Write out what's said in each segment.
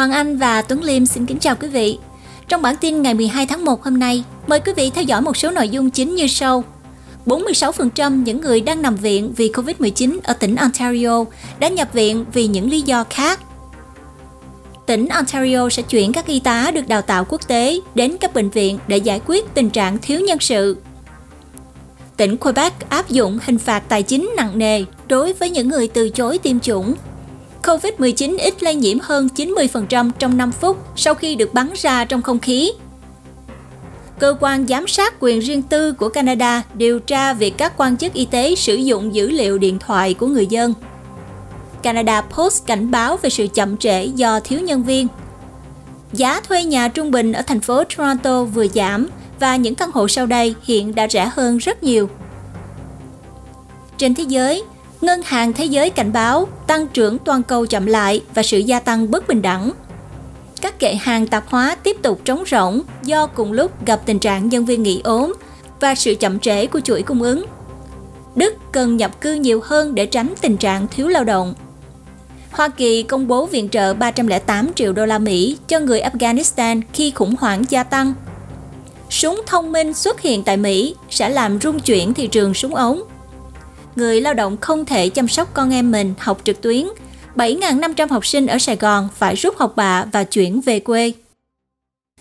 Hoàng Anh và Tuấn Liêm xin kính chào quý vị. Trong bản tin ngày 12 tháng 1 hôm nay, mời quý vị theo dõi một số nội dung chính như sau. 46% những người đang nằm viện vì Covid-19 ở tỉnh Ontario đã nhập viện vì những lý do khác. Tỉnh Ontario sẽ chuyển các y tá được đào tạo quốc tế đến các bệnh viện để giải quyết tình trạng thiếu nhân sự. Tỉnh Quebec áp dụng hình phạt tài chính nặng nề đối với những người từ chối tiêm chủng COVID-19 ít lây nhiễm hơn 90% trong 5 phút sau khi được bắn ra trong không khí. Cơ quan giám sát quyền riêng tư của Canada điều tra việc các quan chức y tế sử dụng dữ liệu điện thoại của người dân. Canada Post cảnh báo về sự chậm trễ do thiếu nhân viên. Giá thuê nhà trung bình ở thành phố Toronto vừa giảm và những căn hộ sau đây hiện đã rẻ hơn rất nhiều. Trên thế giới, Ngân hàng Thế giới cảnh báo tăng trưởng toàn cầu chậm lại và sự gia tăng bất bình đẳng. Các kệ hàng tạp hóa tiếp tục trống rỗng do cùng lúc gặp tình trạng nhân viên nghỉ ốm và sự chậm trễ của chuỗi cung ứng. Đức cần nhập cư nhiều hơn để tránh tình trạng thiếu lao động. Hoa Kỳ công bố viện trợ 308 triệu đô la Mỹ cho người Afghanistan khi khủng hoảng gia tăng. Súng thông minh xuất hiện tại Mỹ sẽ làm rung chuyển thị trường súng ống người lao động không thể chăm sóc con em mình học trực tuyến. 7.500 học sinh ở Sài Gòn phải rút học bạ và chuyển về quê.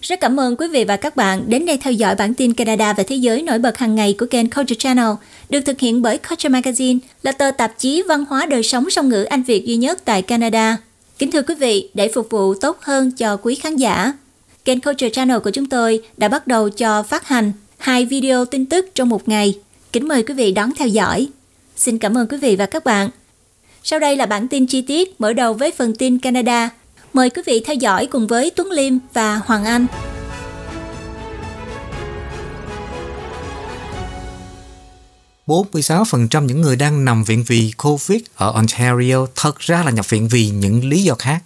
Rất cảm ơn quý vị và các bạn đến đây theo dõi bản tin Canada và thế giới nổi bật hàng ngày của kênh Culture Channel, được thực hiện bởi Culture Magazine, là tờ tạp chí văn hóa đời sống song ngữ Anh Việt duy nhất tại Canada. Kính thưa quý vị, để phục vụ tốt hơn cho quý khán giả, kênh Culture Channel của chúng tôi đã bắt đầu cho phát hành hai video tin tức trong một ngày. Kính mời quý vị đón theo dõi. Xin cảm ơn quý vị và các bạn. Sau đây là bản tin chi tiết mở đầu với phần tin Canada. Mời quý vị theo dõi cùng với Tuấn Liêm và Hoàng Anh. Bốn mươi sáu phần trăm những người đang nằm viện vì COVID ở Ontario thật ra là nhập viện vì những lý do khác.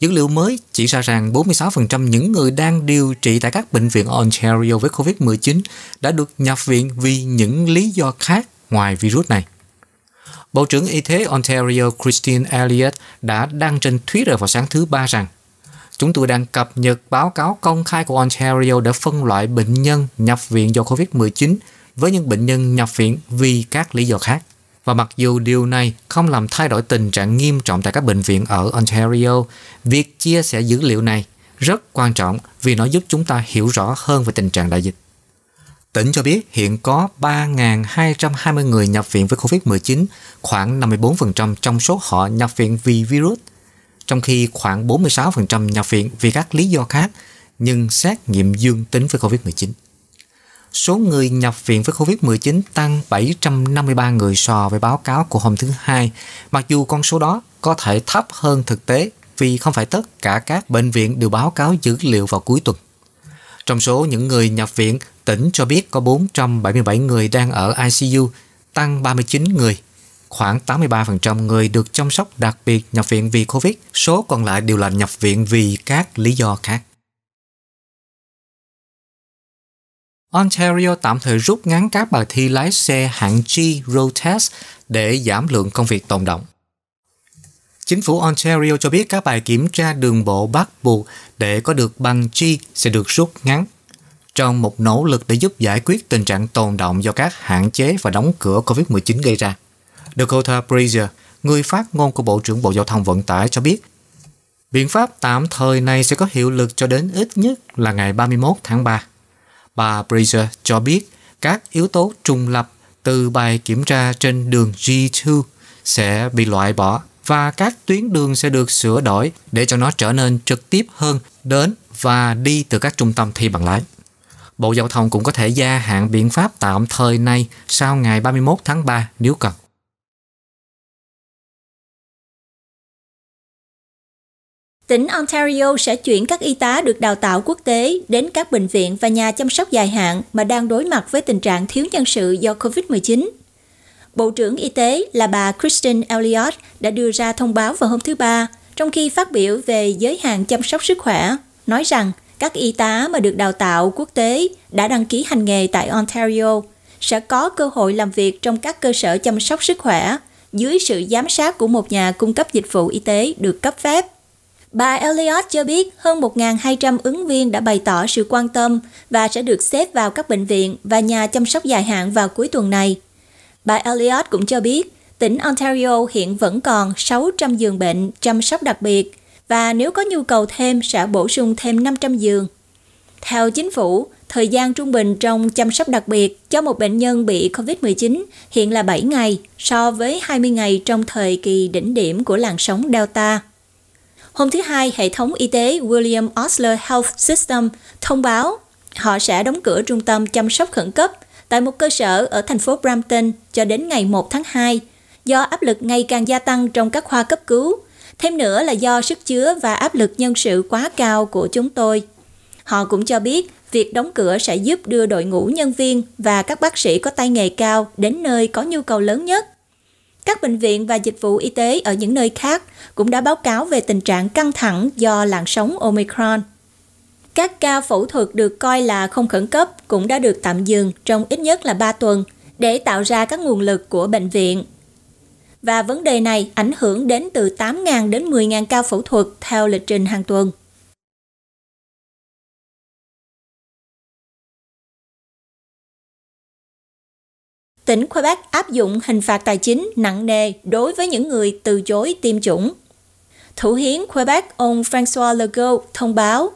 Dữ liệu mới chỉ ra rằng bốn mươi sáu phần trăm những người đang điều trị tại các bệnh viện Ontario với COVID-19 đã được nhập viện vì những lý do khác ngoài virus này. Bộ trưởng Y tế Ontario Christine Elliott đã đăng trên Twitter vào sáng thứ Ba rằng Chúng tôi đang cập nhật báo cáo công khai của Ontario đã phân loại bệnh nhân nhập viện do COVID-19 với những bệnh nhân nhập viện vì các lý do khác. Và mặc dù điều này không làm thay đổi tình trạng nghiêm trọng tại các bệnh viện ở Ontario, việc chia sẻ dữ liệu này rất quan trọng vì nó giúp chúng ta hiểu rõ hơn về tình trạng đại dịch. Tỉnh cho biết hiện có 3.220 người nhập viện với COVID-19, khoảng 54% trong số họ nhập viện vì virus, trong khi khoảng 46% nhập viện vì các lý do khác, nhưng xét nghiệm dương tính với COVID-19. Số người nhập viện với COVID-19 tăng 753 người so với báo cáo của hôm thứ Hai, mặc dù con số đó có thể thấp hơn thực tế vì không phải tất cả các bệnh viện đều báo cáo dữ liệu vào cuối tuần. Trong số những người nhập viện, Tỉnh cho biết có 477 người đang ở ICU, tăng 39 người. Khoảng 83% người được chăm sóc đặc biệt nhập viện vì Covid, số còn lại đều là nhập viện vì các lý do khác. Ontario tạm thời rút ngắn các bài thi lái xe hạng G Road Test để giảm lượng công việc tồn động. Chính phủ Ontario cho biết các bài kiểm tra đường bộ bắt buộc để có được bằng G sẽ được rút ngắn trong một nỗ lực để giúp giải quyết tình trạng tồn động do các hạn chế và đóng cửa COVID-19 gây ra. Dakota Brazier, người phát ngôn của Bộ trưởng Bộ Giao thông Vận tải cho biết, biện pháp tạm thời này sẽ có hiệu lực cho đến ít nhất là ngày 31 tháng 3. Bà Brazier cho biết các yếu tố trùng lập từ bài kiểm tra trên đường G2 sẽ bị loại bỏ và các tuyến đường sẽ được sửa đổi để cho nó trở nên trực tiếp hơn đến và đi từ các trung tâm thi bằng lái. Bộ Giao thông cũng có thể gia hạn biện pháp tạm thời này sau ngày 31 tháng 3 nếu cần. Tỉnh Ontario sẽ chuyển các y tá được đào tạo quốc tế đến các bệnh viện và nhà chăm sóc dài hạn mà đang đối mặt với tình trạng thiếu nhân sự do COVID-19. Bộ trưởng Y tế là bà Kristen Elliott đã đưa ra thông báo vào hôm thứ Ba, trong khi phát biểu về giới hạn chăm sóc sức khỏe, nói rằng – các y tá mà được đào tạo quốc tế đã đăng ký hành nghề tại Ontario sẽ có cơ hội làm việc trong các cơ sở chăm sóc sức khỏe dưới sự giám sát của một nhà cung cấp dịch vụ y tế được cấp phép. Bà Elliot cho biết hơn 1.200 ứng viên đã bày tỏ sự quan tâm và sẽ được xếp vào các bệnh viện và nhà chăm sóc dài hạn vào cuối tuần này. Bà Elliot cũng cho biết tỉnh Ontario hiện vẫn còn 600 giường bệnh chăm sóc đặc biệt – và nếu có nhu cầu thêm sẽ bổ sung thêm 500 giường. Theo chính phủ, thời gian trung bình trong chăm sóc đặc biệt cho một bệnh nhân bị COVID-19 hiện là 7 ngày so với 20 ngày trong thời kỳ đỉnh điểm của làn sóng Delta. Hôm thứ Hai, hệ thống y tế William Osler Health System thông báo họ sẽ đóng cửa trung tâm chăm sóc khẩn cấp tại một cơ sở ở thành phố Brampton cho đến ngày 1 tháng 2 do áp lực ngày càng gia tăng trong các khoa cấp cứu Thêm nữa là do sức chứa và áp lực nhân sự quá cao của chúng tôi. Họ cũng cho biết việc đóng cửa sẽ giúp đưa đội ngũ nhân viên và các bác sĩ có tay nghề cao đến nơi có nhu cầu lớn nhất. Các bệnh viện và dịch vụ y tế ở những nơi khác cũng đã báo cáo về tình trạng căng thẳng do làn sóng Omicron. Các ca phẫu thuật được coi là không khẩn cấp cũng đã được tạm dừng trong ít nhất là 3 tuần để tạo ra các nguồn lực của bệnh viện và vấn đề này ảnh hưởng đến từ 8.000 đến 10.000 ca phẫu thuật theo lịch trình hàng tuần. Tỉnh Quebec áp dụng hình phạt tài chính nặng nề đối với những người từ chối tiêm chủng. Thủ hiến Quebec ông François Legault thông báo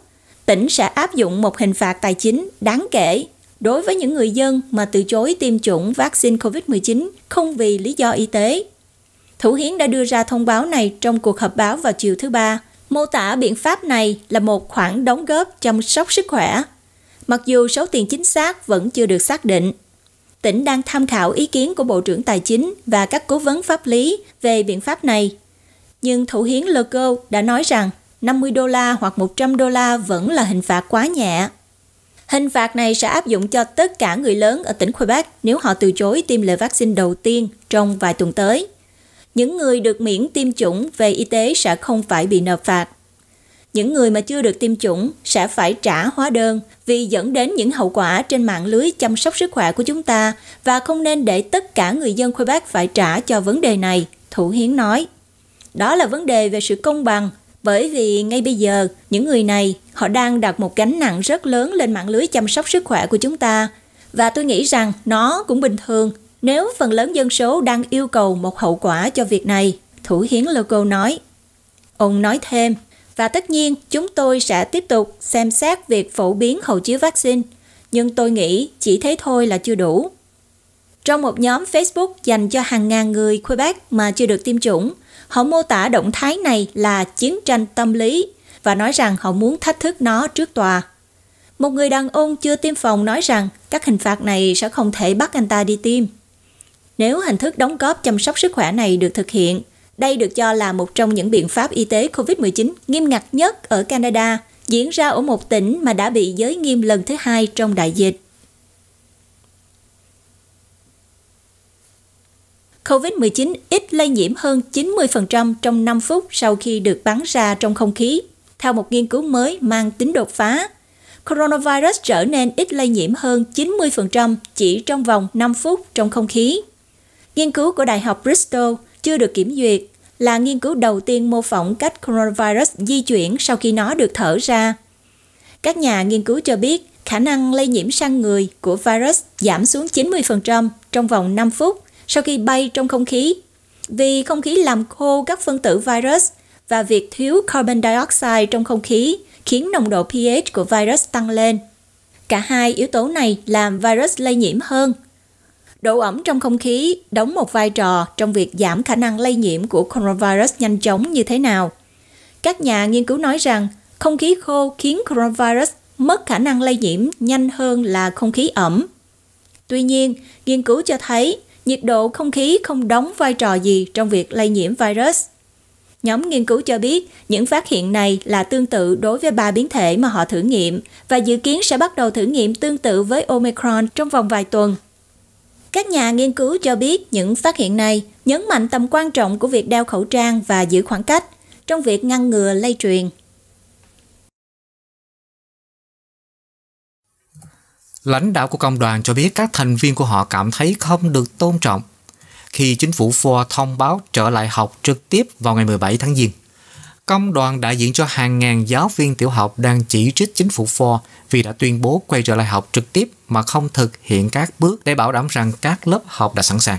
tỉnh sẽ áp dụng một hình phạt tài chính đáng kể đối với những người dân mà từ chối tiêm chủng vaccine COVID-19 không vì lý do y tế. Thủ Hiến đã đưa ra thông báo này trong cuộc họp báo vào chiều thứ Ba, mô tả biện pháp này là một khoản đóng góp chăm sóc sức khỏe. Mặc dù số tiền chính xác vẫn chưa được xác định, tỉnh đang tham khảo ý kiến của Bộ trưởng Tài chính và các cố vấn pháp lý về biện pháp này. Nhưng Thủ hiến Loco đã nói rằng 50 đô la hoặc 100 đô la vẫn là hình phạt quá nhẹ. Hình phạt này sẽ áp dụng cho tất cả người lớn ở tỉnh Quebec nếu họ từ chối tiêm liều vaccine đầu tiên trong vài tuần tới những người được miễn tiêm chủng về y tế sẽ không phải bị nộp phạt. Những người mà chưa được tiêm chủng sẽ phải trả hóa đơn vì dẫn đến những hậu quả trên mạng lưới chăm sóc sức khỏe của chúng ta và không nên để tất cả người dân Quebec phải trả cho vấn đề này, Thủ Hiến nói. Đó là vấn đề về sự công bằng, bởi vì ngay bây giờ, những người này, họ đang đặt một gánh nặng rất lớn lên mạng lưới chăm sóc sức khỏe của chúng ta. Và tôi nghĩ rằng nó cũng bình thường nếu phần lớn dân số đang yêu cầu một hậu quả cho việc này, Thủ hiến Loco nói. Ông nói thêm, và tất nhiên chúng tôi sẽ tiếp tục xem xét việc phổ biến hộ chiếu vaccine, nhưng tôi nghĩ chỉ thế thôi là chưa đủ. Trong một nhóm Facebook dành cho hàng ngàn người Quebec mà chưa được tiêm chủng, họ mô tả động thái này là chiến tranh tâm lý và nói rằng họ muốn thách thức nó trước tòa. Một người đàn ông chưa tiêm phòng nói rằng các hình phạt này sẽ không thể bắt anh ta đi tiêm. Nếu hình thức đóng góp chăm sóc sức khỏe này được thực hiện, đây được cho là một trong những biện pháp y tế COVID-19 nghiêm ngặt nhất ở Canada, diễn ra ở một tỉnh mà đã bị giới nghiêm lần thứ hai trong đại dịch. COVID-19 ít lây nhiễm hơn 90% trong 5 phút sau khi được bắn ra trong không khí, theo một nghiên cứu mới mang tính đột phá. Coronavirus trở nên ít lây nhiễm hơn 90% chỉ trong vòng 5 phút trong không khí. Nghiên cứu của Đại học Bristol chưa được kiểm duyệt là nghiên cứu đầu tiên mô phỏng cách coronavirus di chuyển sau khi nó được thở ra. Các nhà nghiên cứu cho biết khả năng lây nhiễm sang người của virus giảm xuống 90% trong vòng 5 phút sau khi bay trong không khí vì không khí làm khô các phân tử virus và việc thiếu carbon dioxide trong không khí khiến nồng độ pH của virus tăng lên. Cả hai yếu tố này làm virus lây nhiễm hơn Độ ẩm trong không khí đóng một vai trò trong việc giảm khả năng lây nhiễm của coronavirus nhanh chóng như thế nào. Các nhà nghiên cứu nói rằng không khí khô khiến coronavirus mất khả năng lây nhiễm nhanh hơn là không khí ẩm. Tuy nhiên, nghiên cứu cho thấy nhiệt độ không khí không đóng vai trò gì trong việc lây nhiễm virus. Nhóm nghiên cứu cho biết những phát hiện này là tương tự đối với ba biến thể mà họ thử nghiệm và dự kiến sẽ bắt đầu thử nghiệm tương tự với Omicron trong vòng vài tuần. Các nhà nghiên cứu cho biết những phát hiện này nhấn mạnh tầm quan trọng của việc đeo khẩu trang và giữ khoảng cách trong việc ngăn ngừa lây truyền. Lãnh đạo của công đoàn cho biết các thành viên của họ cảm thấy không được tôn trọng khi chính phủ Ford thông báo trở lại học trực tiếp vào ngày 17 tháng Giêng. Công đoàn đại diện cho hàng ngàn giáo viên tiểu học đang chỉ trích chính phủ Ford vì đã tuyên bố quay trở lại học trực tiếp mà không thực hiện các bước để bảo đảm rằng các lớp học đã sẵn sàng.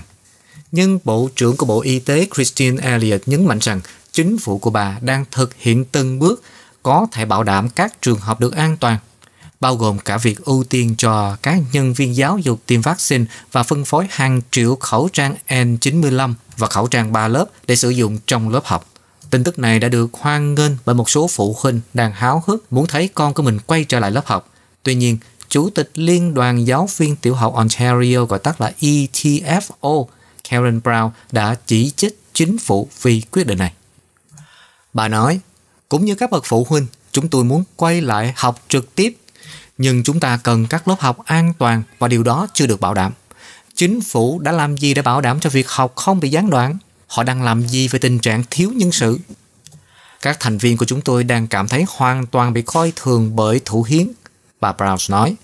Nhưng Bộ trưởng của Bộ Y tế Christine Elliott nhấn mạnh rằng chính phủ của bà đang thực hiện từng bước có thể bảo đảm các trường học được an toàn, bao gồm cả việc ưu tiên cho các nhân viên giáo dục tiêm vaccine và phân phối hàng triệu khẩu trang N95 và khẩu trang 3 lớp để sử dụng trong lớp học. Tin tức này đã được hoan nghênh bởi một số phụ huynh đang háo hức muốn thấy con của mình quay trở lại lớp học. Tuy nhiên, Chủ tịch Liên đoàn Giáo viên Tiểu học Ontario gọi tắt là ETFO, Karen Brown đã chỉ trích chính phủ vì quyết định này. Bà nói, cũng như các bậc phụ huynh, chúng tôi muốn quay lại học trực tiếp, nhưng chúng ta cần các lớp học an toàn và điều đó chưa được bảo đảm. Chính phủ đã làm gì để bảo đảm cho việc học không bị gián đoạn? Họ đang làm gì về tình trạng thiếu nhân sự? Các thành viên của chúng tôi đang cảm thấy hoàn toàn bị coi thường bởi thủ hiến Bà Browns nói,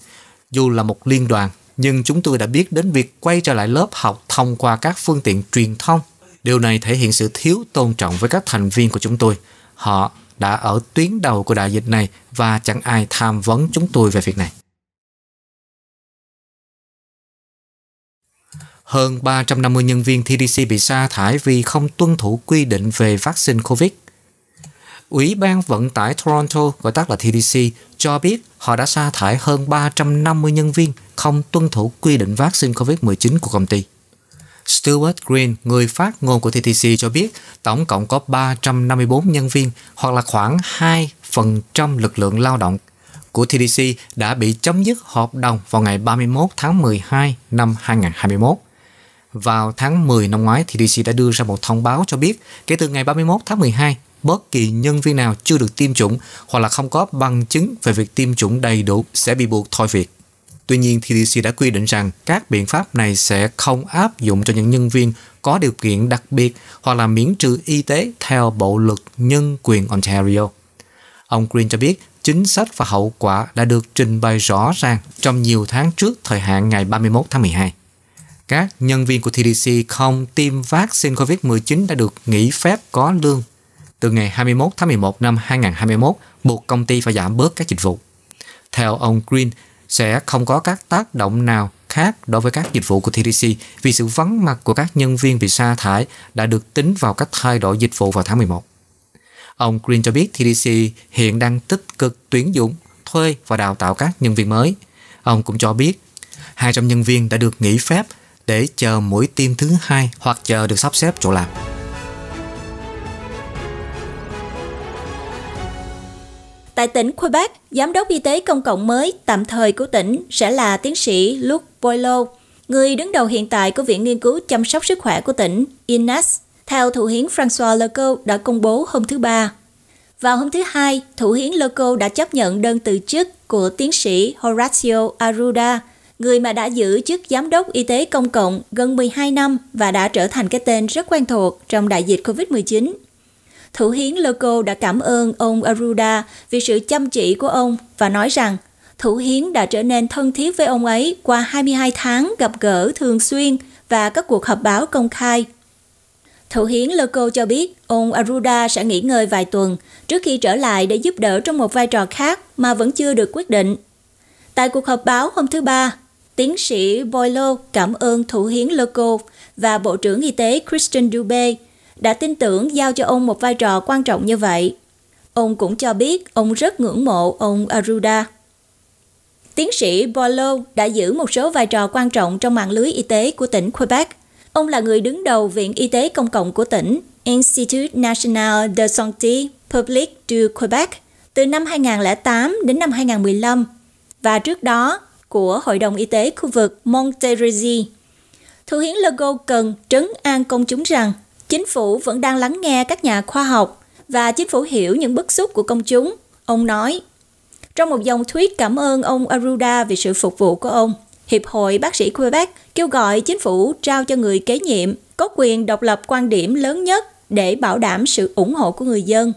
dù là một liên đoàn, nhưng chúng tôi đã biết đến việc quay trở lại lớp học thông qua các phương tiện truyền thông. Điều này thể hiện sự thiếu tôn trọng với các thành viên của chúng tôi. Họ đã ở tuyến đầu của đại dịch này và chẳng ai tham vấn chúng tôi về việc này. Hơn 350 nhân viên TDC bị sa thải vì không tuân thủ quy định về vaccine COVID Ủy ban Vận tải Toronto, gọi tắt là TDC, cho biết họ đã sa thải hơn 350 nhân viên không tuân thủ quy định vaccine COVID-19 của công ty. Stuart Green, người phát ngôn của TTC cho biết tổng cộng có 354 nhân viên hoặc là khoảng 2% lực lượng lao động của TDC đã bị chấm dứt hợp đồng vào ngày 31 tháng 12 năm 2021. Vào tháng 10 năm ngoái, TDC đã đưa ra một thông báo cho biết kể từ ngày 31 tháng 12, bất kỳ nhân viên nào chưa được tiêm chủng hoặc là không có bằng chứng về việc tiêm chủng đầy đủ sẽ bị buộc thôi việc. Tuy nhiên, TDC đã quy định rằng các biện pháp này sẽ không áp dụng cho những nhân viên có điều kiện đặc biệt hoặc là miễn trừ y tế theo Bộ luật Nhân quyền Ontario. Ông Green cho biết chính sách và hậu quả đã được trình bày rõ ràng trong nhiều tháng trước thời hạn ngày 31 tháng 12. Các nhân viên của TDC không tiêm vaccine COVID-19 đã được nghỉ phép có lương từ ngày 21 tháng 11 năm 2021 buộc công ty phải giảm bớt các dịch vụ. Theo ông Green, sẽ không có các tác động nào khác đối với các dịch vụ của TDC vì sự vắng mặt của các nhân viên bị sa thải đã được tính vào các thay đổi dịch vụ vào tháng 11. Ông Green cho biết TDC hiện đang tích cực tuyển dụng, thuê và đào tạo các nhân viên mới. Ông cũng cho biết 200 nhân viên đã được nghỉ phép để chờ mũi tiêm thứ hai hoặc chờ được sắp xếp chỗ làm. Tại tỉnh Quebec, Giám đốc Y tế Công cộng mới tạm thời của tỉnh sẽ là tiến sĩ Luc Boileau, người đứng đầu hiện tại của Viện Nghiên cứu Chăm sóc Sức khỏe của tỉnh, INAS, e theo Thủ hiến François Legault đã công bố hôm thứ Ba. Vào hôm thứ Hai, Thủ hiến Legault đã chấp nhận đơn từ chức của tiến sĩ Horacio Aruda, người mà đã giữ chức giám đốc y tế công cộng gần 12 năm và đã trở thành cái tên rất quen thuộc trong đại dịch COVID-19 Thủ hiến Loco đã cảm ơn ông Aruda vì sự chăm chỉ của ông và nói rằng Thủ hiến đã trở nên thân thiết với ông ấy qua 22 tháng gặp gỡ thường xuyên và các cuộc họp báo công khai. Thủ hiến Loco cho biết ông Aruda sẽ nghỉ ngơi vài tuần trước khi trở lại để giúp đỡ trong một vai trò khác mà vẫn chưa được quyết định. Tại cuộc họp báo hôm thứ Ba, tiến sĩ Boilo cảm ơn Thủ hiến Loco và Bộ trưởng Y tế Christian Dubé đã tin tưởng giao cho ông một vai trò quan trọng như vậy. Ông cũng cho biết ông rất ngưỡng mộ ông Aruda. Tiến sĩ Boileau đã giữ một số vai trò quan trọng trong mạng lưới y tế của tỉnh Quebec. Ông là người đứng đầu Viện Y tế Công cộng của tỉnh, Institut National de Santé Publique du Quebec, từ năm 2008 đến năm 2015, và trước đó của Hội đồng Y tế khu vực Montérégie. Thủ hiến Legault cần trấn an công chúng rằng Chính phủ vẫn đang lắng nghe các nhà khoa học và chính phủ hiểu những bức xúc của công chúng, ông nói. Trong một dòng tweet cảm ơn ông Aruda vì sự phục vụ của ông, Hiệp hội Bác sĩ Quebec kêu gọi chính phủ trao cho người kế nhiệm có quyền độc lập quan điểm lớn nhất để bảo đảm sự ủng hộ của người dân.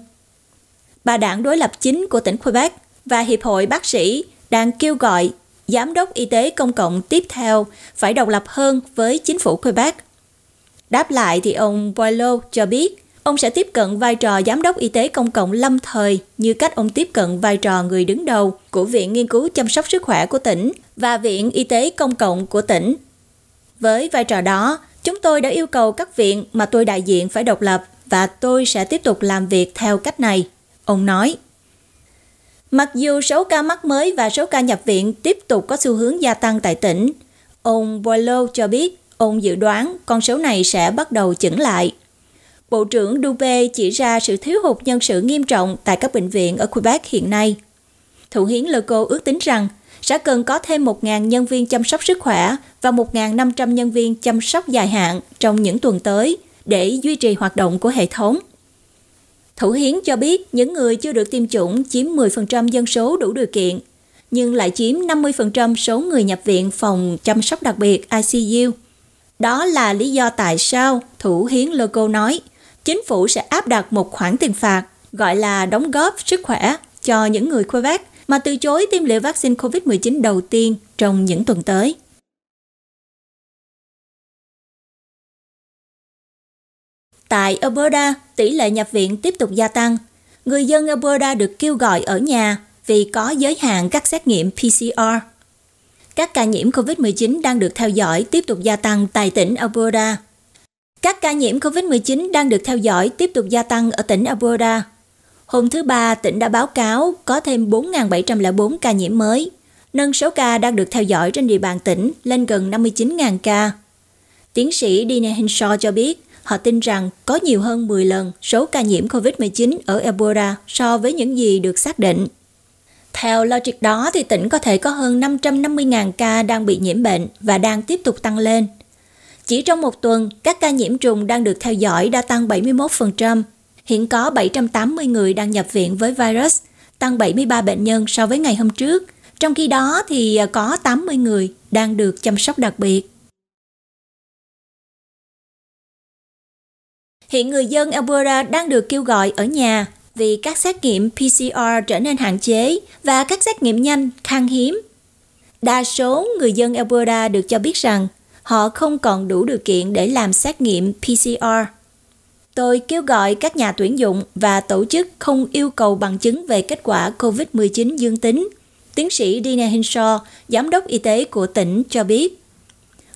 Bà đảng đối lập chính của tỉnh Quebec và Hiệp hội Bác sĩ đang kêu gọi Giám đốc Y tế Công cộng tiếp theo phải độc lập hơn với chính phủ Quebec Đáp lại thì ông Boileau cho biết ông sẽ tiếp cận vai trò giám đốc y tế công cộng lâm thời như cách ông tiếp cận vai trò người đứng đầu của Viện Nghiên cứu Chăm sóc Sức khỏe của tỉnh và Viện Y tế Công cộng của tỉnh. Với vai trò đó, chúng tôi đã yêu cầu các viện mà tôi đại diện phải độc lập và tôi sẽ tiếp tục làm việc theo cách này, ông nói. Mặc dù số ca mắc mới và số ca nhập viện tiếp tục có xu hướng gia tăng tại tỉnh, ông Boileau cho biết Ông dự đoán con số này sẽ bắt đầu chững lại. Bộ trưởng Dubé chỉ ra sự thiếu hụt nhân sự nghiêm trọng tại các bệnh viện ở Quebec hiện nay. Thủ hiến Leco ước tính rằng sẽ cần có thêm 1.000 nhân viên chăm sóc sức khỏe và 1.500 nhân viên chăm sóc dài hạn trong những tuần tới để duy trì hoạt động của hệ thống. Thủ hiến cho biết những người chưa được tiêm chủng chiếm 10% dân số đủ điều kiện, nhưng lại chiếm 50% số người nhập viện phòng chăm sóc đặc biệt ICU – đó là lý do tại sao Thủ hiến Loco nói chính phủ sẽ áp đặt một khoản tiền phạt gọi là đóng góp sức khỏe cho những người Quebec mà từ chối tiêm liều vaccine COVID-19 đầu tiên trong những tuần tới. Tại Alberta, tỷ lệ nhập viện tiếp tục gia tăng. Người dân Alberta được kêu gọi ở nhà vì có giới hạn các xét nghiệm PCR. Các ca nhiễm COVID-19 đang được theo dõi tiếp tục gia tăng tại tỉnh Alberta. Các ca nhiễm COVID-19 đang được theo dõi tiếp tục gia tăng ở tỉnh Alberta. Hôm thứ Ba, tỉnh đã báo cáo có thêm 4.704 ca nhiễm mới, nâng số ca đang được theo dõi trên địa bàn tỉnh lên gần 59.000 ca. Tiến sĩ Dina Hinshaw cho biết, họ tin rằng có nhiều hơn 10 lần số ca nhiễm COVID-19 ở Alberta so với những gì được xác định. Theo logic đó thì tỉnh có thể có hơn 550.000 ca đang bị nhiễm bệnh và đang tiếp tục tăng lên. Chỉ trong một tuần, các ca nhiễm trùng đang được theo dõi đã tăng 71%. Hiện có 780 người đang nhập viện với virus, tăng 73 bệnh nhân so với ngày hôm trước. Trong khi đó thì có 80 người đang được chăm sóc đặc biệt. Hiện người dân Alberta đang được kêu gọi ở nhà vì các xét nghiệm PCR trở nên hạn chế và các xét nghiệm nhanh khan hiếm. Đa số người dân Alberta được cho biết rằng họ không còn đủ điều kiện để làm xét nghiệm PCR. Tôi kêu gọi các nhà tuyển dụng và tổ chức không yêu cầu bằng chứng về kết quả COVID-19 dương tính. Tiến sĩ Dina Hinshaw, giám đốc y tế của tỉnh cho biết,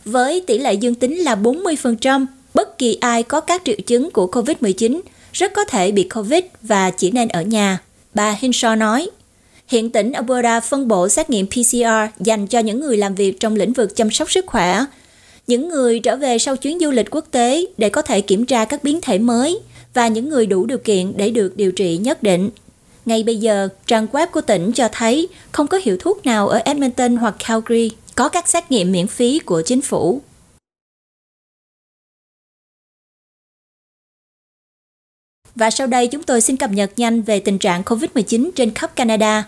với tỷ lệ dương tính là 40%, bất kỳ ai có các triệu chứng của COVID-19 rất có thể bị COVID và chỉ nên ở nhà, bà Hinshaw nói. Hiện tỉnh Alberta phân bổ xét nghiệm PCR dành cho những người làm việc trong lĩnh vực chăm sóc sức khỏe, những người trở về sau chuyến du lịch quốc tế để có thể kiểm tra các biến thể mới và những người đủ điều kiện để được điều trị nhất định. Ngay bây giờ, trang web của tỉnh cho thấy không có hiệu thuốc nào ở Edmonton hoặc Calgary có các xét nghiệm miễn phí của chính phủ. Và sau đây chúng tôi xin cập nhật nhanh về tình trạng COVID-19 trên khắp Canada.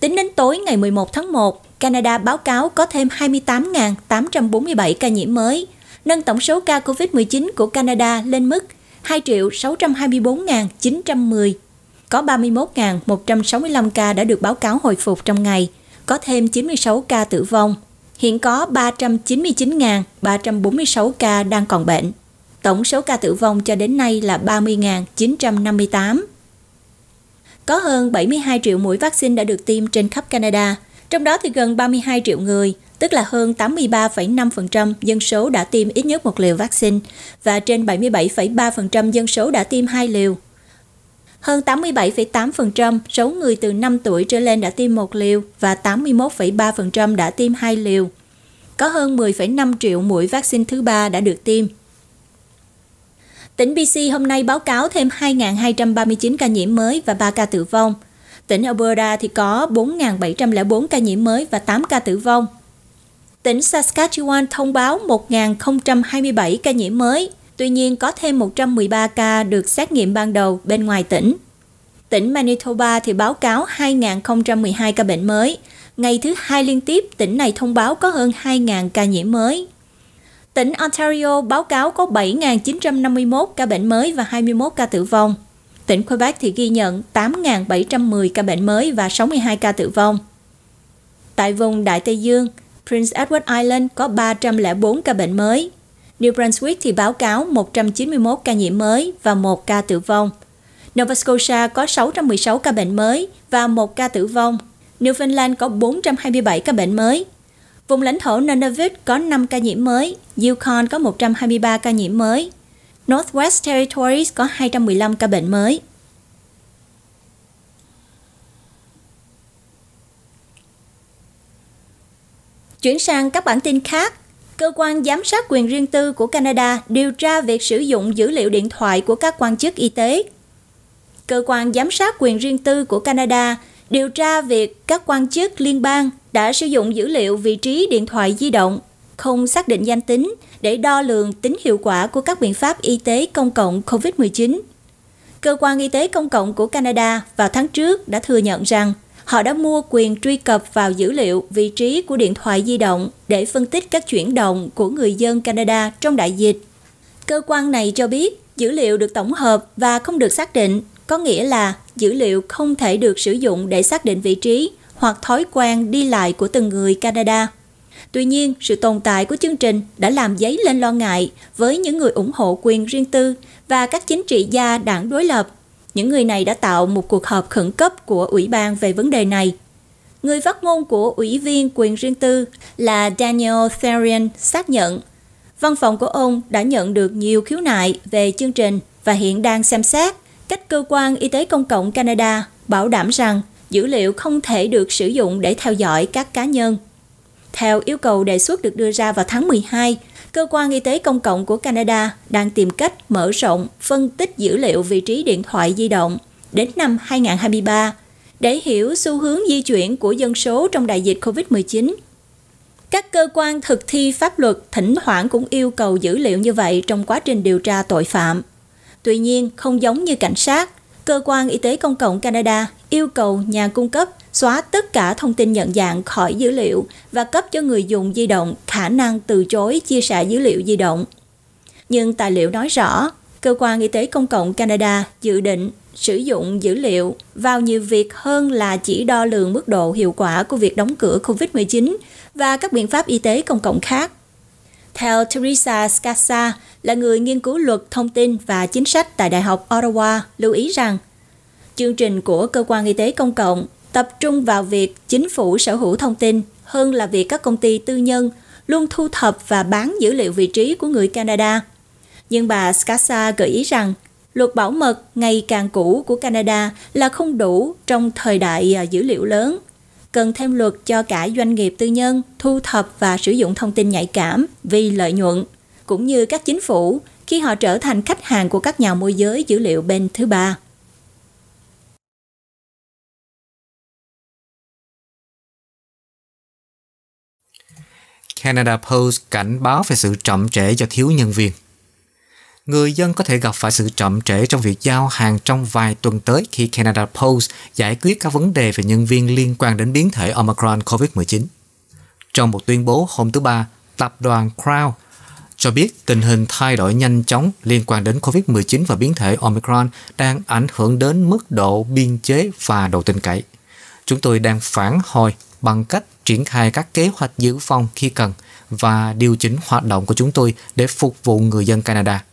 Tính đến tối ngày 11 tháng 1, Canada báo cáo có thêm 28.847 ca nhiễm mới, nâng tổng số ca COVID-19 của Canada lên mức 2.624.910. Có 31.165 ca đã được báo cáo hồi phục trong ngày, có thêm 96 ca tử vong. Hiện có 399.346 ca đang còn bệnh. Tổng số ca tử vong cho đến nay là 30.958. Có hơn 72 triệu mũi vaccine đã được tiêm trên khắp Canada, trong đó thì gần 32 triệu người, tức là hơn 83,5% dân số đã tiêm ít nhất một liều vaccine và trên 77,3% dân số đã tiêm hai liều. Hơn 87,8% số người từ 5 tuổi trở lên đã tiêm một liều và 81,3% đã tiêm hai liều. Có hơn 10,5 triệu mũi vaccine thứ ba đã được tiêm. Tỉnh BC hôm nay báo cáo thêm 2.239 ca nhiễm mới và 3 ca tử vong. Tỉnh Alberta thì có 4.704 ca nhiễm mới và 8 ca tử vong. Tỉnh Saskatchewan thông báo 1.027 ca nhiễm mới, tuy nhiên có thêm 113 ca được xét nghiệm ban đầu bên ngoài tỉnh. Tỉnh Manitoba thì báo cáo 2.012 ca bệnh mới. Ngày thứ hai liên tiếp, tỉnh này thông báo có hơn 2.000 ca nhiễm mới. Tỉnh Ontario báo cáo có 7.951 ca bệnh mới và 21 ca tử vong. Tỉnh Quebec thì ghi nhận 8.710 ca bệnh mới và 62 ca tử vong. Tại vùng Đại Tây Dương, Prince Edward Island có 304 ca bệnh mới. New Brunswick thì báo cáo 191 ca nhiễm mới và 1 ca tử vong. Nova Scotia có 616 ca bệnh mới và 1 ca tử vong. Newfoundland có 427 ca bệnh mới Vùng lãnh thổ Nunavut có 5 ca nhiễm mới, Yukon có 123 ca nhiễm mới, Northwest Territories có 215 ca bệnh mới. Chuyển sang các bản tin khác, cơ quan giám sát quyền riêng tư của Canada điều tra việc sử dụng dữ liệu điện thoại của các quan chức y tế. Cơ quan giám sát quyền riêng tư của Canada điều tra việc các quan chức liên bang đã sử dụng dữ liệu vị trí điện thoại di động không xác định danh tính để đo lường tính hiệu quả của các biện pháp y tế công cộng COVID-19. Cơ quan y tế công cộng của Canada vào tháng trước đã thừa nhận rằng họ đã mua quyền truy cập vào dữ liệu vị trí của điện thoại di động để phân tích các chuyển động của người dân Canada trong đại dịch. Cơ quan này cho biết dữ liệu được tổng hợp và không được xác định, có nghĩa là dữ liệu không thể được sử dụng để xác định vị trí hoặc thói quen đi lại của từng người Canada. Tuy nhiên, sự tồn tại của chương trình đã làm dấy lên lo ngại với những người ủng hộ quyền riêng tư và các chính trị gia đảng đối lập. Những người này đã tạo một cuộc họp khẩn cấp của Ủy ban về vấn đề này. Người phát ngôn của Ủy viên quyền riêng tư là Daniel Therian xác nhận Văn phòng của ông đã nhận được nhiều khiếu nại về chương trình và hiện đang xem xét cách cơ quan y tế công cộng Canada bảo đảm rằng dữ liệu không thể được sử dụng để theo dõi các cá nhân. Theo yêu cầu đề xuất được đưa ra vào tháng 12, cơ quan y tế công cộng của Canada đang tìm cách mở rộng phân tích dữ liệu vị trí điện thoại di động đến năm 2023 để hiểu xu hướng di chuyển của dân số trong đại dịch COVID-19. Các cơ quan thực thi pháp luật thỉnh thoảng cũng yêu cầu dữ liệu như vậy trong quá trình điều tra tội phạm. Tuy nhiên, không giống như cảnh sát, cơ quan y tế công cộng Canada yêu cầu nhà cung cấp xóa tất cả thông tin nhận dạng khỏi dữ liệu và cấp cho người dùng di động khả năng từ chối chia sẻ dữ liệu di động. Nhưng tài liệu nói rõ, cơ quan y tế công cộng Canada dự định sử dụng dữ liệu vào nhiều việc hơn là chỉ đo lường mức độ hiệu quả của việc đóng cửa COVID-19 và các biện pháp y tế công cộng khác theo Teresa Scassa, là người nghiên cứu luật thông tin và chính sách tại Đại học Ottawa, lưu ý rằng chương trình của cơ quan y tế công cộng tập trung vào việc chính phủ sở hữu thông tin hơn là việc các công ty tư nhân luôn thu thập và bán dữ liệu vị trí của người Canada. Nhưng bà Scassa gợi ý rằng luật bảo mật ngày càng cũ của Canada là không đủ trong thời đại à, dữ liệu lớn cần thêm luật cho cả doanh nghiệp tư nhân thu thập và sử dụng thông tin nhạy cảm vì lợi nhuận, cũng như các chính phủ khi họ trở thành khách hàng của các nhà môi giới dữ liệu bên thứ ba. Canada Post cảnh báo về sự chậm trễ do thiếu nhân viên người dân có thể gặp phải sự chậm trễ trong việc giao hàng trong vài tuần tới khi Canada Post giải quyết các vấn đề về nhân viên liên quan đến biến thể Omicron COVID-19. Trong một tuyên bố hôm thứ Ba, tập đoàn Crown cho biết tình hình thay đổi nhanh chóng liên quan đến COVID-19 và biến thể Omicron đang ảnh hưởng đến mức độ biên chế và độ tin cậy. Chúng tôi đang phản hồi bằng cách triển khai các kế hoạch dự phòng khi cần và điều chỉnh hoạt động của chúng tôi để phục vụ người dân Canada.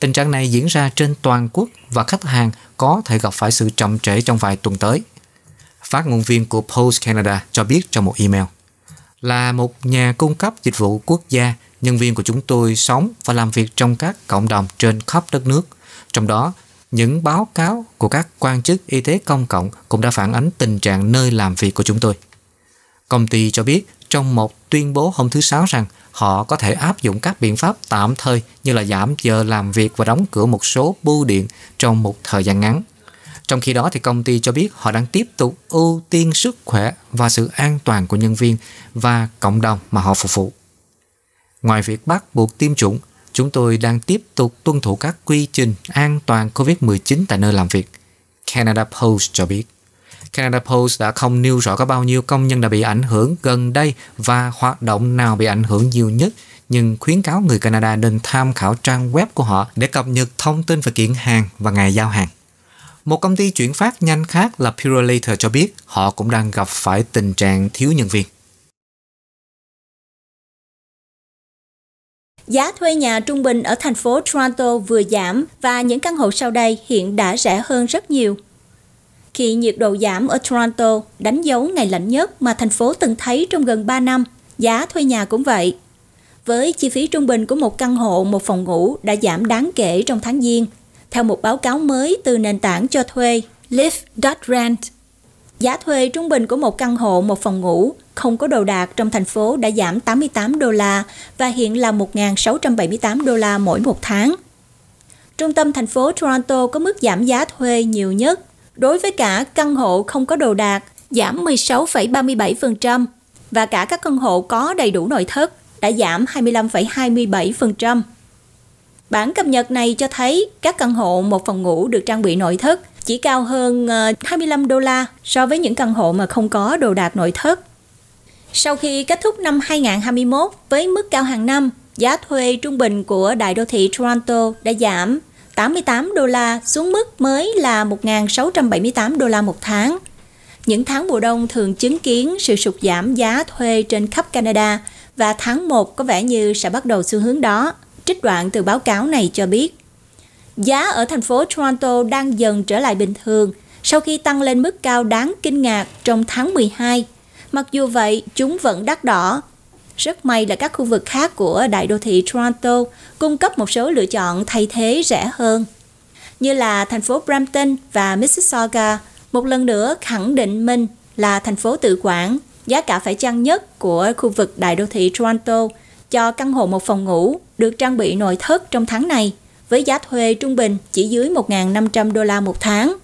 Tình trạng này diễn ra trên toàn quốc và khách hàng có thể gặp phải sự chậm trễ trong vài tuần tới. Phát ngôn viên của Post Canada cho biết trong một email. Là một nhà cung cấp dịch vụ quốc gia, nhân viên của chúng tôi sống và làm việc trong các cộng đồng trên khắp đất nước. Trong đó, những báo cáo của các quan chức y tế công cộng cũng đã phản ánh tình trạng nơi làm việc của chúng tôi. Công ty cho biết trong một tuyên bố hôm thứ Sáu rằng họ có thể áp dụng các biện pháp tạm thời như là giảm giờ làm việc và đóng cửa một số bưu điện trong một thời gian ngắn. Trong khi đó thì công ty cho biết họ đang tiếp tục ưu tiên sức khỏe và sự an toàn của nhân viên và cộng đồng mà họ phục vụ. Ngoài việc bắt buộc tiêm chủng, chúng tôi đang tiếp tục tuân thủ các quy trình an toàn COVID-19 tại nơi làm việc, Canada Post cho biết. Canada Post đã không nêu rõ có bao nhiêu công nhân đã bị ảnh hưởng gần đây và hoạt động nào bị ảnh hưởng nhiều nhất nhưng khuyến cáo người Canada nên tham khảo trang web của họ để cập nhật thông tin về kiện hàng và ngày giao hàng. Một công ty chuyển phát nhanh khác là Purolator cho biết họ cũng đang gặp phải tình trạng thiếu nhân viên. Giá thuê nhà trung bình ở thành phố Toronto vừa giảm và những căn hộ sau đây hiện đã rẻ hơn rất nhiều khi nhiệt độ giảm ở Toronto đánh dấu ngày lạnh nhất mà thành phố từng thấy trong gần 3 năm, giá thuê nhà cũng vậy. Với chi phí trung bình của một căn hộ một phòng ngủ đã giảm đáng kể trong tháng Giêng, theo một báo cáo mới từ nền tảng cho thuê Live.rent. Giá thuê trung bình của một căn hộ một phòng ngủ không có đồ đạc trong thành phố đã giảm 88 đô la và hiện là 1.678 đô la mỗi một tháng. Trung tâm thành phố Toronto có mức giảm giá thuê nhiều nhất đối với cả căn hộ không có đồ đạc giảm 16,37% và cả các căn hộ có đầy đủ nội thất đã giảm 25,27%. Bản cập nhật này cho thấy các căn hộ một phòng ngủ được trang bị nội thất chỉ cao hơn 25 ờ, đô la so với những căn hộ mà không có đồ đạc nội thất. Sau khi kết thúc năm 2021 với mức cao hàng năm, giá thuê trung bình của đại đô thị Toronto đã giảm 88 đô la xuống mức mới là 1.678 đô la một tháng. Những tháng mùa đông thường chứng kiến sự sụt giảm giá thuê trên khắp Canada và tháng 1 có vẻ như sẽ bắt đầu xu hướng đó, trích đoạn từ báo cáo này cho biết. Giá ở thành phố Toronto đang dần trở lại bình thường sau khi tăng lên mức cao đáng kinh ngạc trong tháng 12. Mặc dù vậy, chúng vẫn đắt đỏ rất may là các khu vực khác của đại đô thị Toronto cung cấp một số lựa chọn thay thế rẻ hơn. Như là thành phố Brampton và Mississauga, một lần nữa khẳng định mình là thành phố tự quản, giá cả phải chăng nhất của khu vực đại đô thị Toronto cho căn hộ một phòng ngủ được trang bị nội thất trong tháng này với giá thuê trung bình chỉ dưới 1.500 đô la một tháng.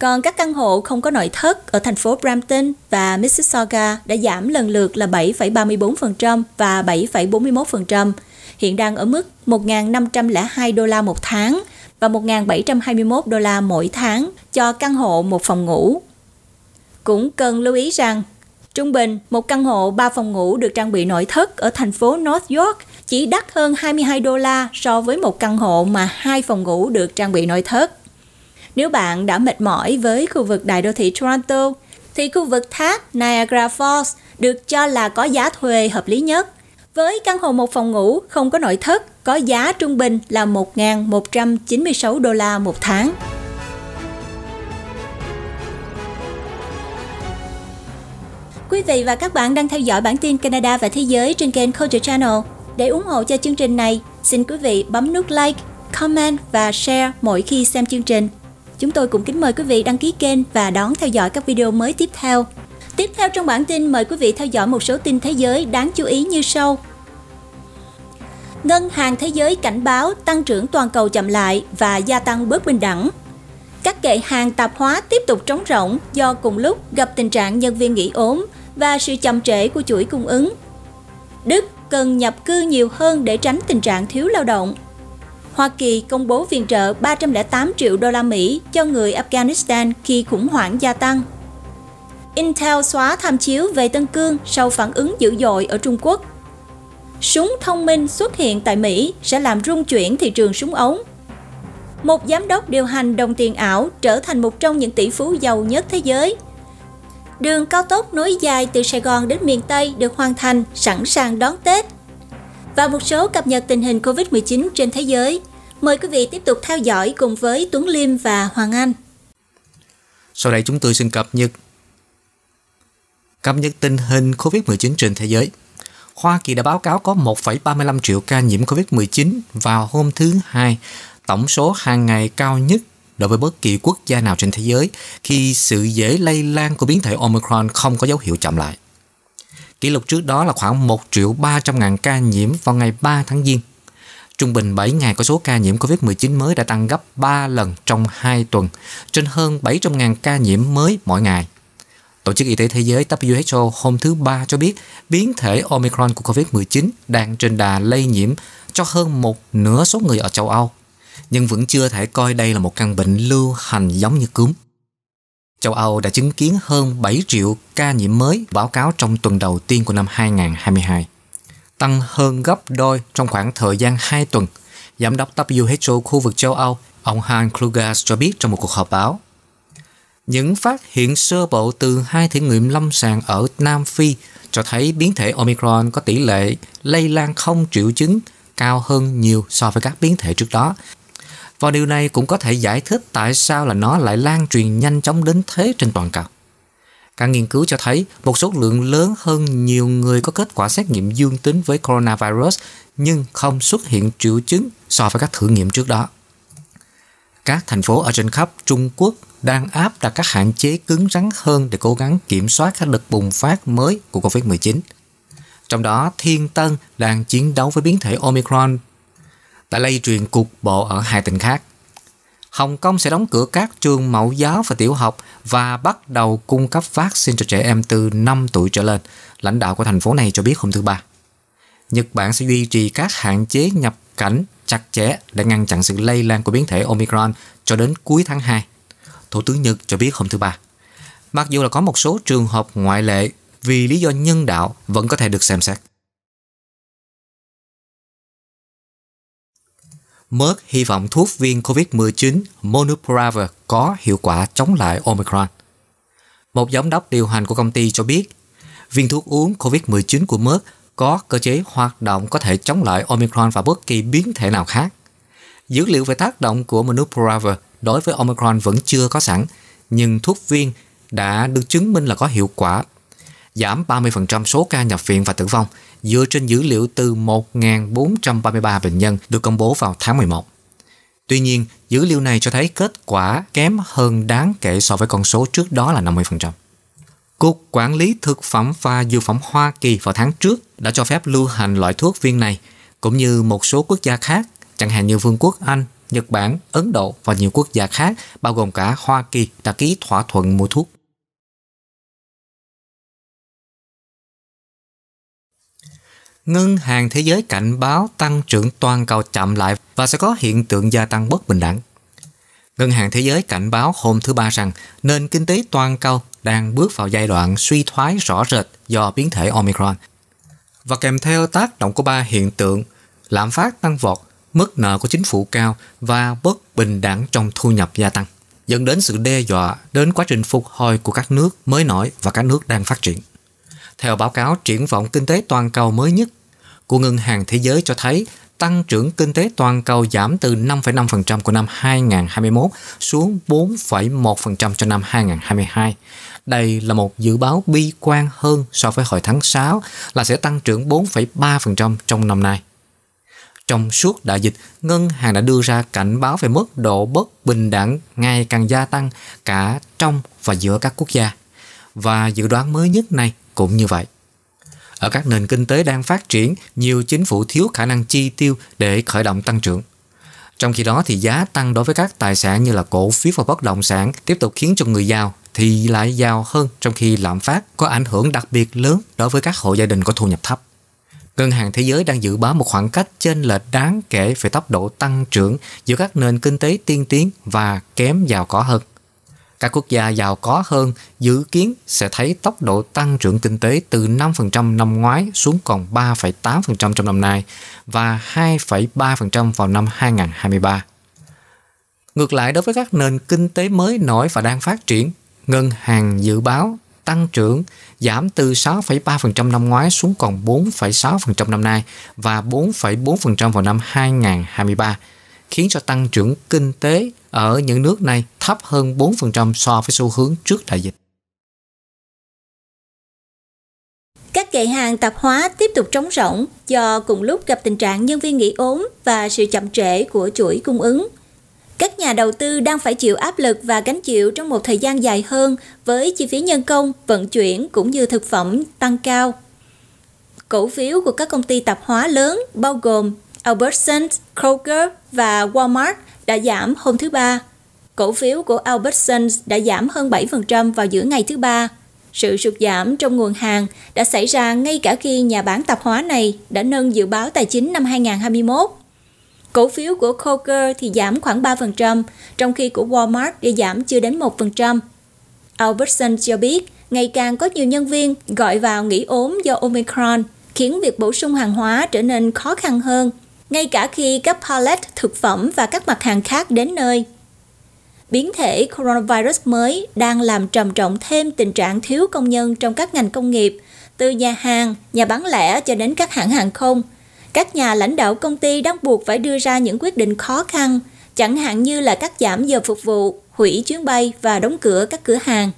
Còn các căn hộ không có nội thất ở thành phố Brampton và Mississauga đã giảm lần lượt là 7,34% và 7,41%, hiện đang ở mức 1.502 đô la một tháng và 1.721 đô la mỗi tháng cho căn hộ một phòng ngủ. Cũng cần lưu ý rằng, trung bình một căn hộ 3 phòng ngủ được trang bị nội thất ở thành phố North York chỉ đắt hơn 22 đô la so với một căn hộ mà hai phòng ngủ được trang bị nội thất. Nếu bạn đã mệt mỏi với khu vực đại đô thị Toronto, thì khu vực thác Niagara Falls được cho là có giá thuê hợp lý nhất. Với căn hộ một phòng ngủ không có nội thất, có giá trung bình là 1.196 đô la một tháng. Quý vị và các bạn đang theo dõi bản tin Canada và Thế giới trên kênh Culture Channel. Để ủng hộ cho chương trình này, xin quý vị bấm nút like, comment và share mỗi khi xem chương trình. Chúng tôi cũng kính mời quý vị đăng ký kênh và đón theo dõi các video mới tiếp theo. Tiếp theo trong bản tin mời quý vị theo dõi một số tin thế giới đáng chú ý như sau. Ngân hàng Thế giới cảnh báo tăng trưởng toàn cầu chậm lại và gia tăng bớt bình đẳng. Các kệ hàng tạp hóa tiếp tục trống rỗng do cùng lúc gặp tình trạng nhân viên nghỉ ốm và sự chậm trễ của chuỗi cung ứng. Đức cần nhập cư nhiều hơn để tránh tình trạng thiếu lao động. Hoa Kỳ công bố viện trợ 308 triệu đô la Mỹ cho người Afghanistan khi khủng hoảng gia tăng. Intel xóa tham chiếu về Tân Cương sau phản ứng dữ dội ở Trung Quốc. Súng thông minh xuất hiện tại Mỹ sẽ làm rung chuyển thị trường súng ống. Một giám đốc điều hành đồng tiền ảo trở thành một trong những tỷ phú giàu nhất thế giới. Đường cao tốc nối dài từ Sài Gòn đến miền Tây được hoàn thành, sẵn sàng đón Tết. Và một số cập nhật tình hình Covid-19 trên thế giới. Mời quý vị tiếp tục theo dõi cùng với Tuấn Liêm và Hoàng Anh. Sau đây chúng tôi xin cập nhật cập nhật tình hình COVID-19 trên thế giới. Hoa Kỳ đã báo cáo có 1,35 triệu ca nhiễm COVID-19 vào hôm thứ Hai, tổng số hàng ngày cao nhất đối với bất kỳ quốc gia nào trên thế giới khi sự dễ lây lan của biến thể Omicron không có dấu hiệu chậm lại. Kỷ lục trước đó là khoảng 1 triệu 300 ngàn ca nhiễm vào ngày 3 tháng Giêng. Trung bình 7 ngày có số ca nhiễm COVID-19 mới đã tăng gấp 3 lần trong 2 tuần, trên hơn 700.000 ca nhiễm mới mỗi ngày. Tổ chức Y tế Thế giới WHO hôm thứ Ba cho biết biến thể Omicron của COVID-19 đang trên đà lây nhiễm cho hơn một nửa số người ở châu Âu, nhưng vẫn chưa thể coi đây là một căn bệnh lưu hành giống như cúm. Châu Âu đã chứng kiến hơn 7 triệu ca nhiễm mới báo cáo trong tuần đầu tiên của năm 2022 tăng hơn gấp đôi trong khoảng thời gian 2 tuần. Giám đốc WHO khu vực châu Âu, ông Hans Klugas cho biết trong một cuộc họp báo. Những phát hiện sơ bộ từ hai thử nghiệm lâm sàng ở Nam Phi cho thấy biến thể Omicron có tỷ lệ lây lan không triệu chứng cao hơn nhiều so với các biến thể trước đó. Và điều này cũng có thể giải thích tại sao là nó lại lan truyền nhanh chóng đến thế trên toàn cầu. Các nghiên cứu cho thấy một số lượng lớn hơn nhiều người có kết quả xét nghiệm dương tính với coronavirus nhưng không xuất hiện triệu chứng so với các thử nghiệm trước đó. Các thành phố ở trên khắp Trung Quốc đang áp đặt các hạn chế cứng rắn hơn để cố gắng kiểm soát các đợt bùng phát mới của COVID-19. Trong đó, Thiên Tân đang chiến đấu với biến thể Omicron đã lây truyền cục bộ ở hai tỉnh khác. Hồng Kông sẽ đóng cửa các trường mẫu giáo và tiểu học và bắt đầu cung cấp vaccine cho trẻ em từ 5 tuổi trở lên. Lãnh đạo của thành phố này cho biết hôm thứ Ba. Nhật Bản sẽ duy trì các hạn chế nhập cảnh chặt chẽ để ngăn chặn sự lây lan của biến thể Omicron cho đến cuối tháng 2. Thủ tướng Nhật cho biết hôm thứ Ba. Mặc dù là có một số trường hợp ngoại lệ vì lý do nhân đạo vẫn có thể được xem xét. Merck hy vọng thuốc viên COVID-19 Monupravir có hiệu quả chống lại Omicron. Một giám đốc điều hành của công ty cho biết, viên thuốc uống COVID-19 của Merck có cơ chế hoạt động có thể chống lại Omicron và bất kỳ biến thể nào khác. Dữ liệu về tác động của Monupravir đối với Omicron vẫn chưa có sẵn, nhưng thuốc viên đã được chứng minh là có hiệu quả giảm 30% số ca nhập viện và tử vong dựa trên dữ liệu từ 1.433 bệnh nhân được công bố vào tháng 11. Tuy nhiên, dữ liệu này cho thấy kết quả kém hơn đáng kể so với con số trước đó là 50%. Cục Quản lý Thực phẩm và Dược phẩm Hoa Kỳ vào tháng trước đã cho phép lưu hành loại thuốc viên này, cũng như một số quốc gia khác, chẳng hạn như Vương quốc Anh, Nhật Bản, Ấn Độ và nhiều quốc gia khác, bao gồm cả Hoa Kỳ, đã ký thỏa thuận mua thuốc. Ngân hàng Thế giới cảnh báo tăng trưởng toàn cầu chậm lại và sẽ có hiện tượng gia tăng bất bình đẳng. Ngân hàng Thế giới cảnh báo hôm thứ Ba rằng nền kinh tế toàn cầu đang bước vào giai đoạn suy thoái rõ rệt do biến thể Omicron và kèm theo tác động của ba hiện tượng lạm phát tăng vọt, mức nợ của chính phủ cao và bất bình đẳng trong thu nhập gia tăng, dẫn đến sự đe dọa đến quá trình phục hồi của các nước mới nổi và các nước đang phát triển. Theo báo cáo triển vọng kinh tế toàn cầu mới nhất của Ngân hàng Thế giới cho thấy tăng trưởng kinh tế toàn cầu giảm từ 5,5% của năm 2021 xuống 4,1% cho năm 2022. Đây là một dự báo bi quan hơn so với hồi tháng 6 là sẽ tăng trưởng 4,3% trong năm nay. Trong suốt đại dịch, ngân hàng đã đưa ra cảnh báo về mức độ bất bình đẳng ngày càng gia tăng cả trong và giữa các quốc gia. Và dự đoán mới nhất này cũng như vậy. Ở các nền kinh tế đang phát triển, nhiều chính phủ thiếu khả năng chi tiêu để khởi động tăng trưởng. Trong khi đó thì giá tăng đối với các tài sản như là cổ phiếu và bất động sản tiếp tục khiến cho người giàu thì lại giàu hơn trong khi lạm phát có ảnh hưởng đặc biệt lớn đối với các hộ gia đình có thu nhập thấp. Ngân hàng Thế giới đang dự báo một khoảng cách trên lệch đáng kể về tốc độ tăng trưởng giữa các nền kinh tế tiên tiến và kém giàu có hơn. Các quốc gia giàu có hơn dự kiến sẽ thấy tốc độ tăng trưởng kinh tế từ 5% năm ngoái xuống còn 3,8% trong năm nay và 2,3% vào năm 2023. Ngược lại đối với các nền kinh tế mới nổi và đang phát triển, ngân hàng dự báo tăng trưởng giảm từ 6,3% năm ngoái xuống còn 4,6% năm nay và 4,4% vào năm 2023, khiến cho tăng trưởng kinh tế ở những nước này thấp hơn 4% so với xu hướng trước đại dịch. Các kệ hàng tạp hóa tiếp tục trống rỗng do cùng lúc gặp tình trạng nhân viên nghỉ ốm và sự chậm trễ của chuỗi cung ứng. Các nhà đầu tư đang phải chịu áp lực và gánh chịu trong một thời gian dài hơn với chi phí nhân công, vận chuyển cũng như thực phẩm tăng cao. Cổ phiếu của các công ty tạp hóa lớn bao gồm Albertsons, Kroger và Walmart đã giảm hôm thứ Ba cổ phiếu của Albertsons đã giảm hơn 7% vào giữa ngày thứ ba. Sự sụt giảm trong nguồn hàng đã xảy ra ngay cả khi nhà bán tạp hóa này đã nâng dự báo tài chính năm 2021. Cổ phiếu của Kroger thì giảm khoảng 3%, trong khi của Walmart đã giảm chưa đến 1%. Albertsons cho biết ngày càng có nhiều nhân viên gọi vào nghỉ ốm do Omicron, khiến việc bổ sung hàng hóa trở nên khó khăn hơn, ngay cả khi các pallet thực phẩm và các mặt hàng khác đến nơi biến thể coronavirus mới đang làm trầm trọng thêm tình trạng thiếu công nhân trong các ngành công nghiệp, từ nhà hàng, nhà bán lẻ cho đến các hãng hàng không. Các nhà lãnh đạo công ty đang buộc phải đưa ra những quyết định khó khăn, chẳng hạn như là cắt giảm giờ phục vụ, hủy chuyến bay và đóng cửa các cửa hàng.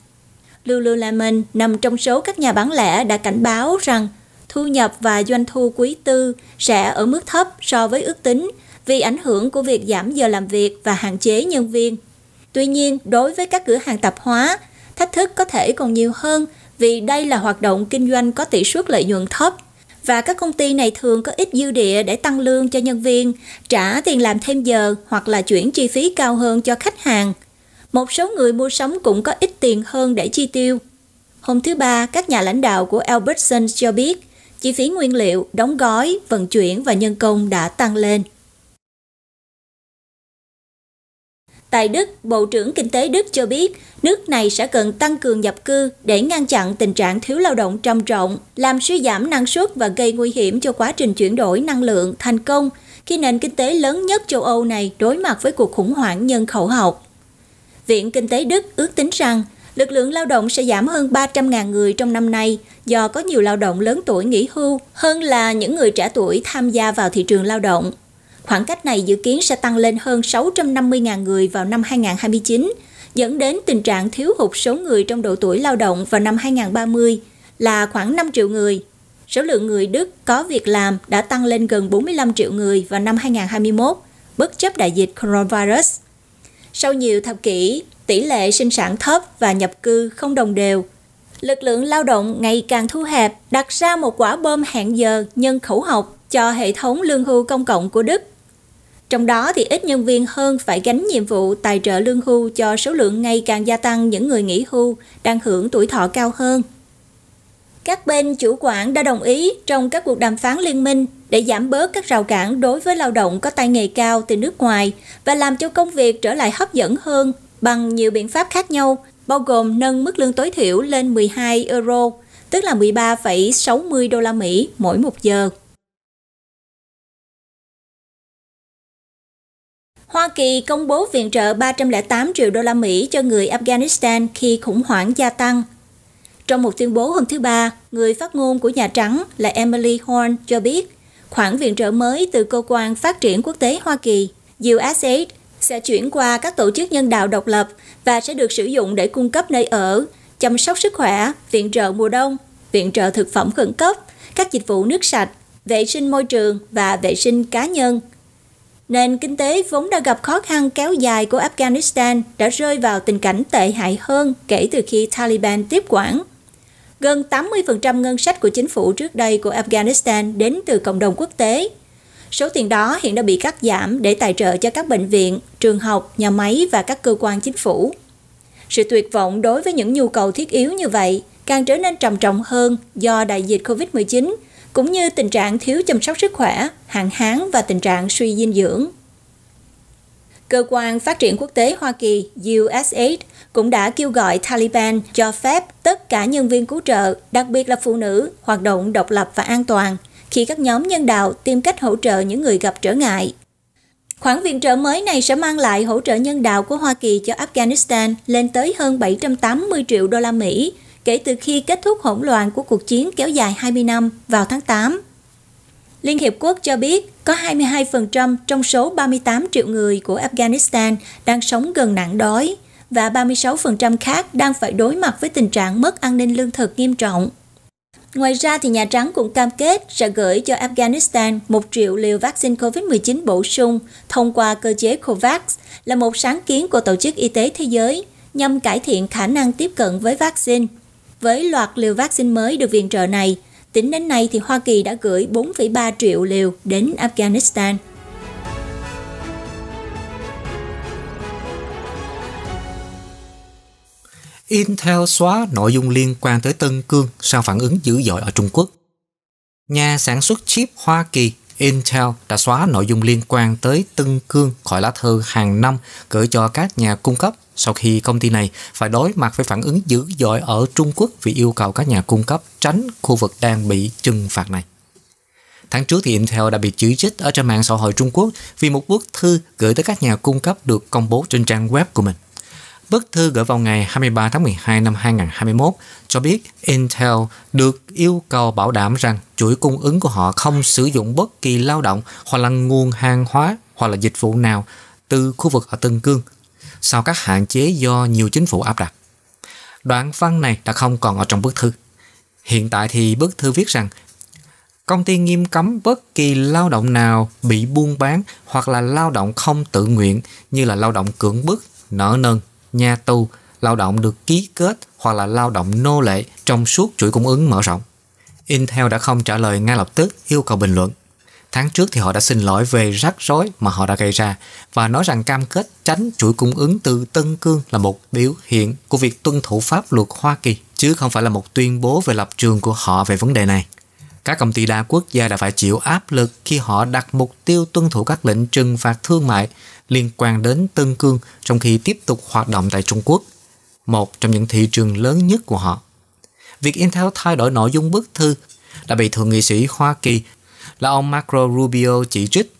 Lululemon nằm trong số các nhà bán lẻ đã cảnh báo rằng thu nhập và doanh thu quý tư sẽ ở mức thấp so với ước tính vì ảnh hưởng của việc giảm giờ làm việc và hạn chế nhân viên. Tuy nhiên, đối với các cửa hàng tạp hóa, thách thức có thể còn nhiều hơn vì đây là hoạt động kinh doanh có tỷ suất lợi nhuận thấp và các công ty này thường có ít dư địa để tăng lương cho nhân viên, trả tiền làm thêm giờ hoặc là chuyển chi phí cao hơn cho khách hàng. Một số người mua sắm cũng có ít tiền hơn để chi tiêu. Hôm thứ Ba, các nhà lãnh đạo của Albertson cho biết chi phí nguyên liệu, đóng gói, vận chuyển và nhân công đã tăng lên. Tại Đức, Bộ trưởng Kinh tế Đức cho biết nước này sẽ cần tăng cường nhập cư để ngăn chặn tình trạng thiếu lao động trầm trọng, làm suy giảm năng suất và gây nguy hiểm cho quá trình chuyển đổi năng lượng thành công khi nền kinh tế lớn nhất châu Âu này đối mặt với cuộc khủng hoảng nhân khẩu học. Viện Kinh tế Đức ước tính rằng lực lượng lao động sẽ giảm hơn 300.000 người trong năm nay do có nhiều lao động lớn tuổi nghỉ hưu hơn là những người trẻ tuổi tham gia vào thị trường lao động. Khoảng cách này dự kiến sẽ tăng lên hơn 650.000 người vào năm 2029, dẫn đến tình trạng thiếu hụt số người trong độ tuổi lao động vào năm 2030 là khoảng 5 triệu người. Số lượng người Đức có việc làm đã tăng lên gần 45 triệu người vào năm 2021, bất chấp đại dịch coronavirus. Sau nhiều thập kỷ, tỷ lệ sinh sản thấp và nhập cư không đồng đều. Lực lượng lao động ngày càng thu hẹp đặt ra một quả bom hẹn giờ nhân khẩu học cho hệ thống lương hưu công cộng của Đức. Trong đó thì ít nhân viên hơn phải gánh nhiệm vụ tài trợ lương hưu cho số lượng ngày càng gia tăng những người nghỉ hưu đang hưởng tuổi thọ cao hơn. Các bên chủ quản đã đồng ý trong các cuộc đàm phán liên minh để giảm bớt các rào cản đối với lao động có tay nghề cao từ nước ngoài và làm cho công việc trở lại hấp dẫn hơn bằng nhiều biện pháp khác nhau, bao gồm nâng mức lương tối thiểu lên 12 euro, tức là 13,60 đô la Mỹ mỗi một giờ. Hoa Kỳ công bố viện trợ 308 triệu đô la Mỹ cho người Afghanistan khi khủng hoảng gia tăng. Trong một tuyên bố hôm thứ Ba, người phát ngôn của Nhà Trắng là Emily Horn cho biết khoản viện trợ mới từ Cơ quan Phát triển Quốc tế Hoa Kỳ, USAID, sẽ chuyển qua các tổ chức nhân đạo độc lập và sẽ được sử dụng để cung cấp nơi ở, chăm sóc sức khỏe, viện trợ mùa đông, viện trợ thực phẩm khẩn cấp, các dịch vụ nước sạch, vệ sinh môi trường và vệ sinh cá nhân nền kinh tế vốn đã gặp khó khăn kéo dài của Afghanistan đã rơi vào tình cảnh tệ hại hơn kể từ khi Taliban tiếp quản. Gần 80% ngân sách của chính phủ trước đây của Afghanistan đến từ cộng đồng quốc tế. Số tiền đó hiện đã bị cắt giảm để tài trợ cho các bệnh viện, trường học, nhà máy và các cơ quan chính phủ. Sự tuyệt vọng đối với những nhu cầu thiết yếu như vậy càng trở nên trầm trọng hơn do đại dịch COVID-19 cũng như tình trạng thiếu chăm sóc sức khỏe, hạn hán và tình trạng suy dinh dưỡng. Cơ quan Phát triển Quốc tế Hoa Kỳ USAID cũng đã kêu gọi Taliban cho phép tất cả nhân viên cứu trợ, đặc biệt là phụ nữ, hoạt động độc lập và an toàn khi các nhóm nhân đạo tìm cách hỗ trợ những người gặp trở ngại. Khoản viện trợ mới này sẽ mang lại hỗ trợ nhân đạo của Hoa Kỳ cho Afghanistan lên tới hơn 780 triệu đô la Mỹ, kể từ khi kết thúc hỗn loạn của cuộc chiến kéo dài 20 năm vào tháng 8. Liên Hiệp Quốc cho biết có 22% trong số 38 triệu người của Afghanistan đang sống gần nạn đói và 36% khác đang phải đối mặt với tình trạng mất an ninh lương thực nghiêm trọng. Ngoài ra, thì Nhà Trắng cũng cam kết sẽ gửi cho Afghanistan 1 triệu liều vaccine COVID-19 bổ sung thông qua cơ chế COVAX là một sáng kiến của Tổ chức Y tế Thế giới nhằm cải thiện khả năng tiếp cận với vaccine. Với loạt liều vaccine mới được viện trợ này, tính đến nay thì Hoa Kỳ đã gửi 4,3 triệu liều đến Afghanistan. Intel xóa nội dung liên quan tới Tân Cương sau phản ứng dữ dội ở Trung Quốc. Nhà sản xuất chip Hoa Kỳ Intel đã xóa nội dung liên quan tới Tân Cương khỏi lá thư hàng năm gửi cho các nhà cung cấp sau khi công ty này phải đối mặt với phản ứng dữ dội ở Trung Quốc vì yêu cầu các nhà cung cấp tránh khu vực đang bị trừng phạt này. Tháng trước thì Intel đã bị chỉ trích ở trên mạng xã hội Trung Quốc vì một bức thư gửi tới các nhà cung cấp được công bố trên trang web của mình. Bức thư gửi vào ngày 23 tháng 12 năm 2021 cho biết Intel được yêu cầu bảo đảm rằng chuỗi cung ứng của họ không sử dụng bất kỳ lao động hoặc là nguồn hàng hóa hoặc là dịch vụ nào từ khu vực ở Tân Cương sau các hạn chế do nhiều chính phủ áp đặt. Đoạn văn này đã không còn ở trong bức thư. Hiện tại thì bức thư viết rằng công ty nghiêm cấm bất kỳ lao động nào bị buôn bán hoặc là lao động không tự nguyện như là lao động cưỡng bức, nợ nần, nhà tù, lao động được ký kết hoặc là lao động nô lệ trong suốt chuỗi cung ứng mở rộng. Intel đã không trả lời ngay lập tức yêu cầu bình luận. Tháng trước thì họ đã xin lỗi về rắc rối mà họ đã gây ra và nói rằng cam kết tránh chuỗi cung ứng từ Tân Cương là một biểu hiện của việc tuân thủ pháp luật Hoa Kỳ chứ không phải là một tuyên bố về lập trường của họ về vấn đề này. Các công ty đa quốc gia đã phải chịu áp lực khi họ đặt mục tiêu tuân thủ các lệnh trừng phạt thương mại liên quan đến Tân Cương trong khi tiếp tục hoạt động tại Trung Quốc, một trong những thị trường lớn nhất của họ. Việc Intel thay đổi nội dung bức thư đã bị thượng nghị sĩ Hoa Kỳ là ông Marco Rubio chỉ trích.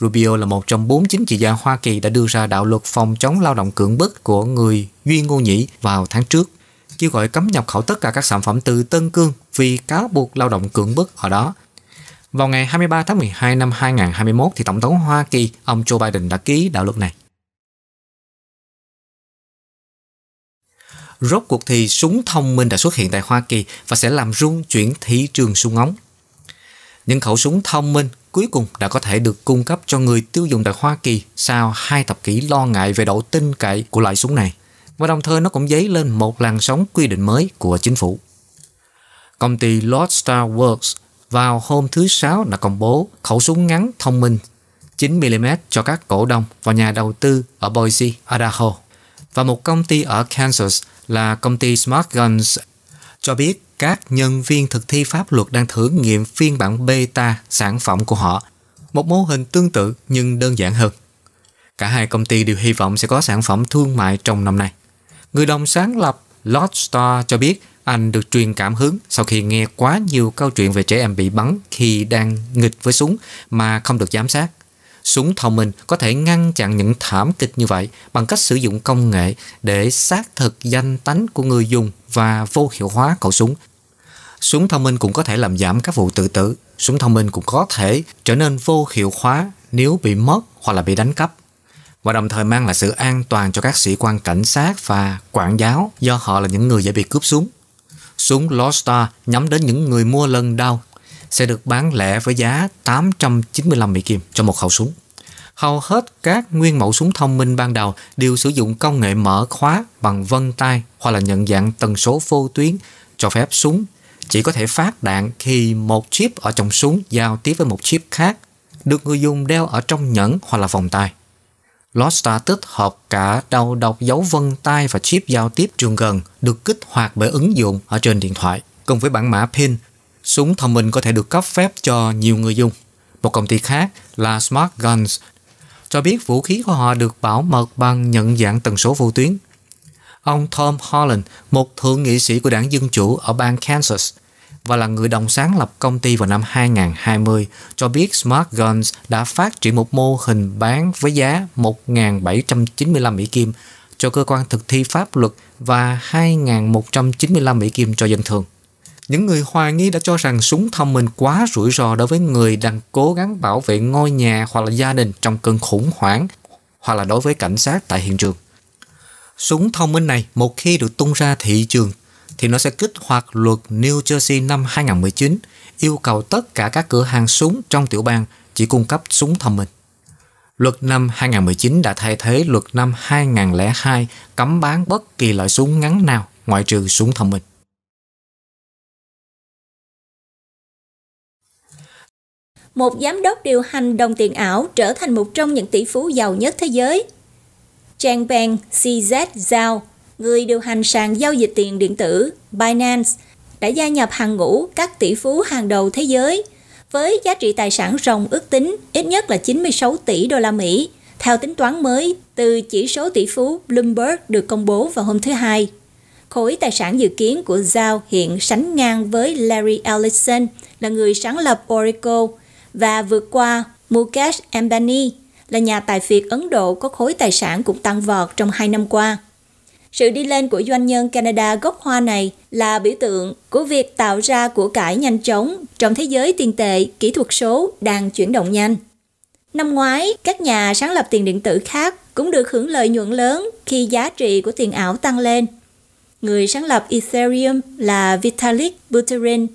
Rubio là một trong bốn chính trị gia Hoa Kỳ đã đưa ra đạo luật phòng chống lao động cưỡng bức của người Duy Ngô Nhĩ vào tháng trước, kêu gọi cấm nhập khẩu tất cả các sản phẩm từ Tân Cương vì cáo buộc lao động cưỡng bức ở đó vào ngày 23 tháng 12 năm 2021 thì Tổng thống Hoa Kỳ ông Joe Biden đã ký đạo luật này. Rốt cuộc thì súng thông minh đã xuất hiện tại Hoa Kỳ và sẽ làm rung chuyển thị trường súng ống. Những khẩu súng thông minh cuối cùng đã có thể được cung cấp cho người tiêu dùng tại Hoa Kỳ sau hai thập kỷ lo ngại về độ tin cậy của loại súng này. Và đồng thời nó cũng dấy lên một làn sóng quy định mới của chính phủ. Công ty Lord Star Works vào hôm thứ Sáu đã công bố khẩu súng ngắn thông minh 9mm cho các cổ đông và nhà đầu tư ở Boise, Idaho. Và một công ty ở Kansas là công ty Smart Guns cho biết các nhân viên thực thi pháp luật đang thử nghiệm phiên bản beta sản phẩm của họ, một mô hình tương tự nhưng đơn giản hơn. Cả hai công ty đều hy vọng sẽ có sản phẩm thương mại trong năm nay. Người đồng sáng lập Lodge Star cho biết anh được truyền cảm hứng sau khi nghe quá nhiều câu chuyện về trẻ em bị bắn khi đang nghịch với súng mà không được giám sát. Súng thông minh có thể ngăn chặn những thảm kịch như vậy bằng cách sử dụng công nghệ để xác thực danh tánh của người dùng và vô hiệu hóa khẩu súng. Súng thông minh cũng có thể làm giảm các vụ tự tử. Súng thông minh cũng có thể trở nên vô hiệu hóa nếu bị mất hoặc là bị đánh cắp và đồng thời mang lại sự an toàn cho các sĩ quan cảnh sát và quản giáo do họ là những người dễ bị cướp súng súng Lostar nhắm đến những người mua lần đau sẽ được bán lẻ với giá 895 Mỹ Kim cho một khẩu súng. Hầu hết các nguyên mẫu súng thông minh ban đầu đều sử dụng công nghệ mở khóa bằng vân tay hoặc là nhận dạng tần số vô tuyến cho phép súng chỉ có thể phát đạn khi một chip ở trong súng giao tiếp với một chip khác được người dùng đeo ở trong nhẫn hoặc là vòng tay. Lost tích hợp cả đầu đọc dấu vân tay và chip giao tiếp trường gần được kích hoạt bởi ứng dụng ở trên điện thoại. Cùng với bản mã PIN, súng thông minh có thể được cấp phép cho nhiều người dùng. Một công ty khác là Smart Guns cho biết vũ khí của họ được bảo mật bằng nhận dạng tần số vô tuyến. Ông Tom Holland, một thượng nghị sĩ của đảng Dân Chủ ở bang Kansas, và là người đồng sáng lập công ty vào năm 2020, cho biết Smart Guns đã phát triển một mô hình bán với giá 1.795 Mỹ Kim cho cơ quan thực thi pháp luật và 2.195 Mỹ Kim cho dân thường. Những người hoài nghi đã cho rằng súng thông minh quá rủi ro đối với người đang cố gắng bảo vệ ngôi nhà hoặc là gia đình trong cơn khủng hoảng hoặc là đối với cảnh sát tại hiện trường. Súng thông minh này một khi được tung ra thị trường thì nó sẽ kích hoạt luật New Jersey năm 2019 yêu cầu tất cả các cửa hàng súng trong tiểu bang chỉ cung cấp súng thông minh. Luật năm 2019 đã thay thế luật năm 2002 cấm bán bất kỳ loại súng ngắn nào ngoại trừ súng thông minh. Một giám đốc điều hành đồng tiền ảo trở thành một trong những tỷ phú giàu nhất thế giới. Trang Bang CZ Zhao người điều hành sàn giao dịch tiền điện tử Binance đã gia nhập hàng ngũ các tỷ phú hàng đầu thế giới với giá trị tài sản ròng ước tính ít nhất là 96 tỷ đô la Mỹ theo tính toán mới từ chỉ số tỷ phú Bloomberg được công bố vào hôm thứ Hai. Khối tài sản dự kiến của Zhao hiện sánh ngang với Larry Ellison là người sáng lập Oracle và vượt qua Mukesh Ambani là nhà tài phiệt Ấn Độ có khối tài sản cũng tăng vọt trong hai năm qua. Sự đi lên của doanh nhân Canada gốc hoa này là biểu tượng của việc tạo ra của cải nhanh chóng trong thế giới tiền tệ, kỹ thuật số đang chuyển động nhanh. Năm ngoái, các nhà sáng lập tiền điện tử khác cũng được hưởng lợi nhuận lớn khi giá trị của tiền ảo tăng lên. Người sáng lập Ethereum là Vitalik Buterin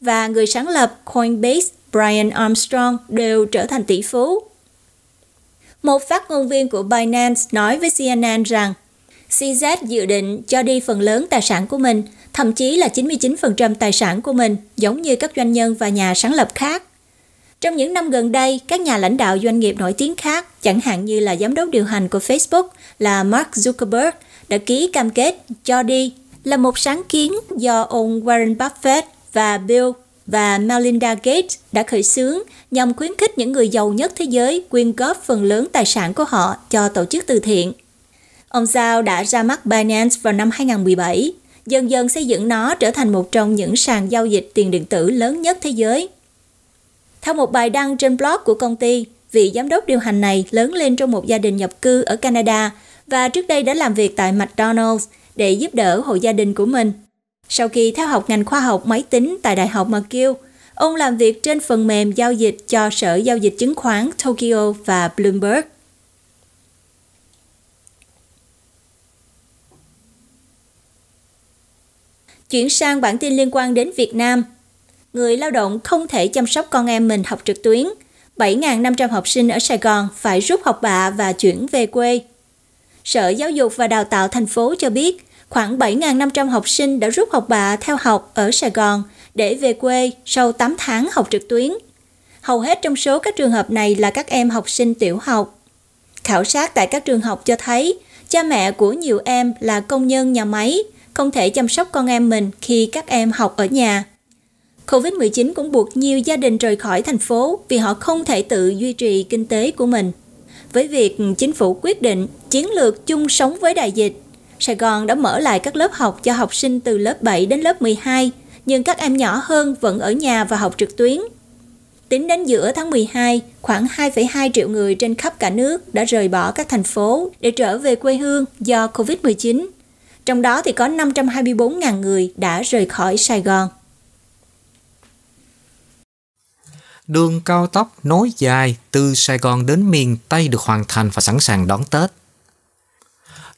và người sáng lập Coinbase Brian Armstrong đều trở thành tỷ phú. Một phát ngôn viên của Binance nói với CNN rằng CZ dự định cho đi phần lớn tài sản của mình, thậm chí là 99% tài sản của mình, giống như các doanh nhân và nhà sáng lập khác. Trong những năm gần đây, các nhà lãnh đạo doanh nghiệp nổi tiếng khác, chẳng hạn như là giám đốc điều hành của Facebook là Mark Zuckerberg, đã ký cam kết cho đi là một sáng kiến do ông Warren Buffett và Bill và Melinda Gates đã khởi xướng nhằm khuyến khích những người giàu nhất thế giới quyên góp phần lớn tài sản của họ cho tổ chức từ thiện. Ông Zhao đã ra mắt Binance vào năm 2017, dần dần xây dựng nó trở thành một trong những sàn giao dịch tiền điện tử lớn nhất thế giới. Theo một bài đăng trên blog của công ty, vị giám đốc điều hành này lớn lên trong một gia đình nhập cư ở Canada và trước đây đã làm việc tại McDonald's để giúp đỡ hộ gia đình của mình. Sau khi theo học ngành khoa học máy tính tại Đại học McGill, ông làm việc trên phần mềm giao dịch cho Sở Giao dịch Chứng khoán Tokyo và Bloomberg. Chuyển sang bản tin liên quan đến Việt Nam. Người lao động không thể chăm sóc con em mình học trực tuyến. 7.500 học sinh ở Sài Gòn phải rút học bạ và chuyển về quê. Sở Giáo dục và Đào tạo thành phố cho biết, khoảng 7.500 học sinh đã rút học bạ theo học ở Sài Gòn để về quê sau 8 tháng học trực tuyến. Hầu hết trong số các trường hợp này là các em học sinh tiểu học. Khảo sát tại các trường học cho thấy, cha mẹ của nhiều em là công nhân nhà máy, không thể chăm sóc con em mình khi các em học ở nhà. Covid-19 cũng buộc nhiều gia đình rời khỏi thành phố vì họ không thể tự duy trì kinh tế của mình. Với việc chính phủ quyết định chiến lược chung sống với đại dịch, Sài Gòn đã mở lại các lớp học cho học sinh từ lớp 7 đến lớp 12, nhưng các em nhỏ hơn vẫn ở nhà và học trực tuyến. Tính đến giữa tháng 12, khoảng 2,2 triệu người trên khắp cả nước đã rời bỏ các thành phố để trở về quê hương do COVID-19 trong đó thì có 524.000 người đã rời khỏi Sài Gòn. Đường cao tốc nối dài từ Sài Gòn đến miền Tây được hoàn thành và sẵn sàng đón Tết.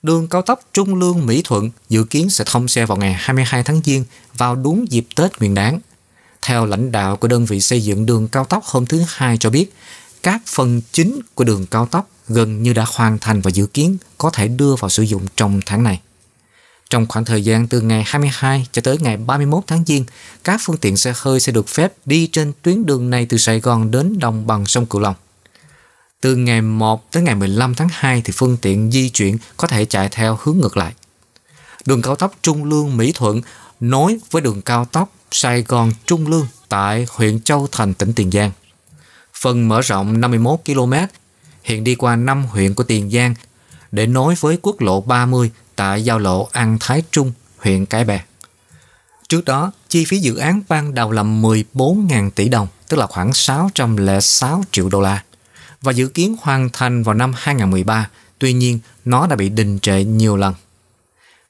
Đường cao tốc Trung Lương Mỹ Thuận dự kiến sẽ thông xe vào ngày 22 tháng Giêng vào đúng dịp Tết Nguyên đán. Theo lãnh đạo của đơn vị xây dựng đường cao tốc hôm thứ Hai cho biết, các phần chính của đường cao tốc gần như đã hoàn thành và dự kiến có thể đưa vào sử dụng trong tháng này. Trong khoảng thời gian từ ngày 22 cho tới ngày 31 tháng Giêng, các phương tiện xe hơi sẽ được phép đi trên tuyến đường này từ Sài Gòn đến đồng bằng sông Cửu Long. Từ ngày 1 tới ngày 15 tháng 2 thì phương tiện di chuyển có thể chạy theo hướng ngược lại. Đường cao tốc Trung Lương Mỹ Thuận nối với đường cao tốc Sài Gòn Trung Lương tại huyện Châu Thành, tỉnh Tiền Giang. Phần mở rộng 51 km hiện đi qua 5 huyện của Tiền Giang để nối với quốc lộ 30 tại giao lộ An Thái Trung, huyện Cái Bè. Trước đó, chi phí dự án ban đầu là 14.000 tỷ đồng, tức là khoảng 606 triệu đô la, và dự kiến hoàn thành vào năm 2013, tuy nhiên nó đã bị đình trệ nhiều lần.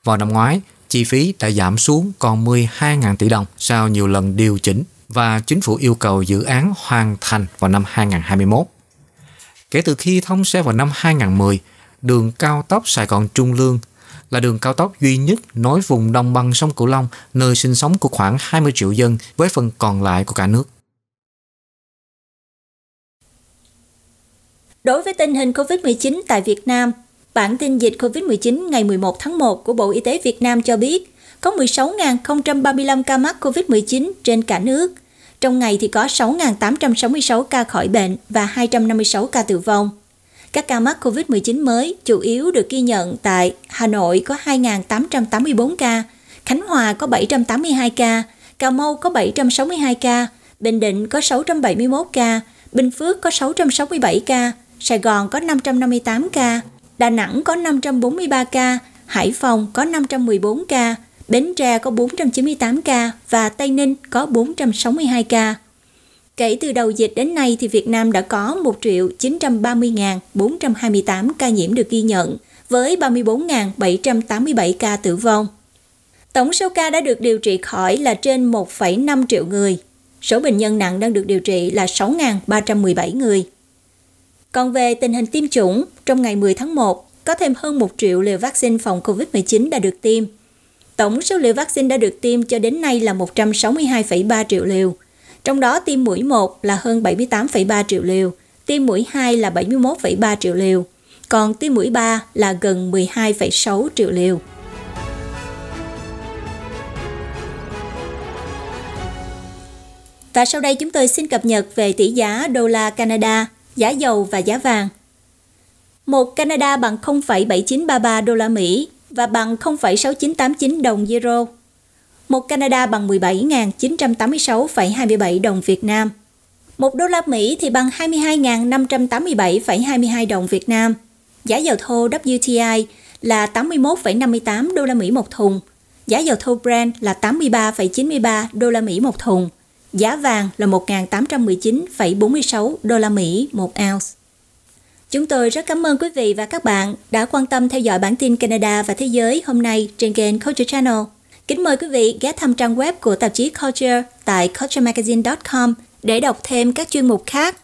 Vào năm ngoái, chi phí đã giảm xuống còn 12.000 tỷ đồng sau nhiều lần điều chỉnh và chính phủ yêu cầu dự án hoàn thành vào năm 2021. Kể từ khi thông xe vào năm 2010, đường cao tốc Sài Gòn Trung Lương là đường cao tốc duy nhất nối vùng đồng bằng sông Cửu Long, nơi sinh sống của khoảng 20 triệu dân với phần còn lại của cả nước. Đối với tình hình COVID-19 tại Việt Nam, bản tin dịch COVID-19 ngày 11 tháng 1 của Bộ Y tế Việt Nam cho biết có 16.035 ca mắc COVID-19 trên cả nước. Trong ngày thì có 6.866 ca khỏi bệnh và 256 ca tử vong. Các ca mắc COVID-19 mới chủ yếu được ghi nhận tại Hà Nội có 2.884 ca, Khánh Hòa có 782 ca, Cà Mau có 762 ca, Bình Định có 671 ca, Bình Phước có 667 ca, Sài Gòn có 558 ca, Đà Nẵng có 543 ca, Hải Phòng có 514 ca, Bến Tre có 498 ca và Tây Ninh có 462 ca. Kể từ đầu dịch đến nay thì Việt Nam đã có 1.930.428 ca nhiễm được ghi nhận, với 34.787 ca tử vong. Tổng số ca đã được điều trị khỏi là trên 1,5 triệu người. Số bệnh nhân nặng đang được điều trị là 6.317 người. Còn về tình hình tiêm chủng, trong ngày 10 tháng 1, có thêm hơn 1 triệu liều vaccine phòng COVID-19 đã được tiêm. Tổng số liều vaccine đã được tiêm cho đến nay là 162,3 triệu liều, trong đó tiêm mũi 1 là hơn 78,3 triệu liều, tiêm mũi 2 là 71,3 triệu liều, còn tiêm mũi 3 là gần 12,6 triệu liều. Và sau đây chúng tôi xin cập nhật về tỷ giá đô la Canada, giá dầu và giá vàng. Một Canada bằng 0,7933 đô la Mỹ và bằng 0,6989 đồng euro. 1 Canada bằng 17.986,27 đồng Việt Nam. 1 đô la Mỹ thì bằng 22.587,22 đồng Việt Nam. Giá dầu thô WTI là 81,58 đô la Mỹ một thùng. Giá dầu thô Brent là 83,93 đô la Mỹ một thùng. Giá vàng là 1.819,46 đô la Mỹ một ounce. Chúng tôi rất cảm ơn quý vị và các bạn đã quan tâm theo dõi bản tin Canada và Thế giới hôm nay trên kênh Culture Channel. Kính mời quý vị ghé thăm trang web của tạp chí Culture tại culturemagazine.com để đọc thêm các chuyên mục khác.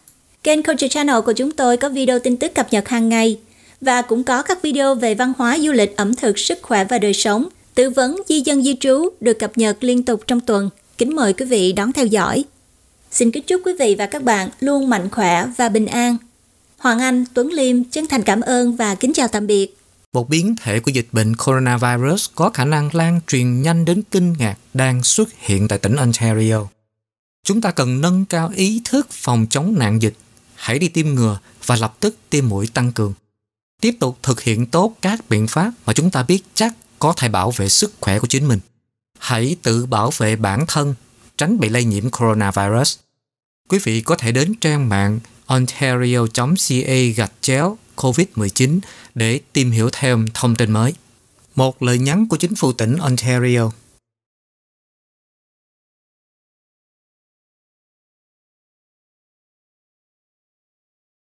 Kênh Culture Channel của chúng tôi có video tin tức cập nhật hàng ngày và cũng có các video về văn hóa, du lịch, ẩm thực, sức khỏe và đời sống, tư vấn di dân di trú được cập nhật liên tục trong tuần. Kính mời quý vị đón theo dõi. Xin kính chúc quý vị và các bạn luôn mạnh khỏe và bình an. Hoàng Anh, Tuấn Liêm chân thành cảm ơn và kính chào tạm biệt một biến thể của dịch bệnh coronavirus có khả năng lan truyền nhanh đến kinh ngạc đang xuất hiện tại tỉnh Ontario. Chúng ta cần nâng cao ý thức phòng chống nạn dịch, hãy đi tiêm ngừa và lập tức tiêm mũi tăng cường. Tiếp tục thực hiện tốt các biện pháp mà chúng ta biết chắc có thể bảo vệ sức khỏe của chính mình. Hãy tự bảo vệ bản thân, tránh bị lây nhiễm coronavirus. Quý vị có thể đến trang mạng ontario.ca gạch chéo COVID-19 để tìm hiểu thêm thông tin mới. Một lời nhắn của chính phủ tỉnh Ontario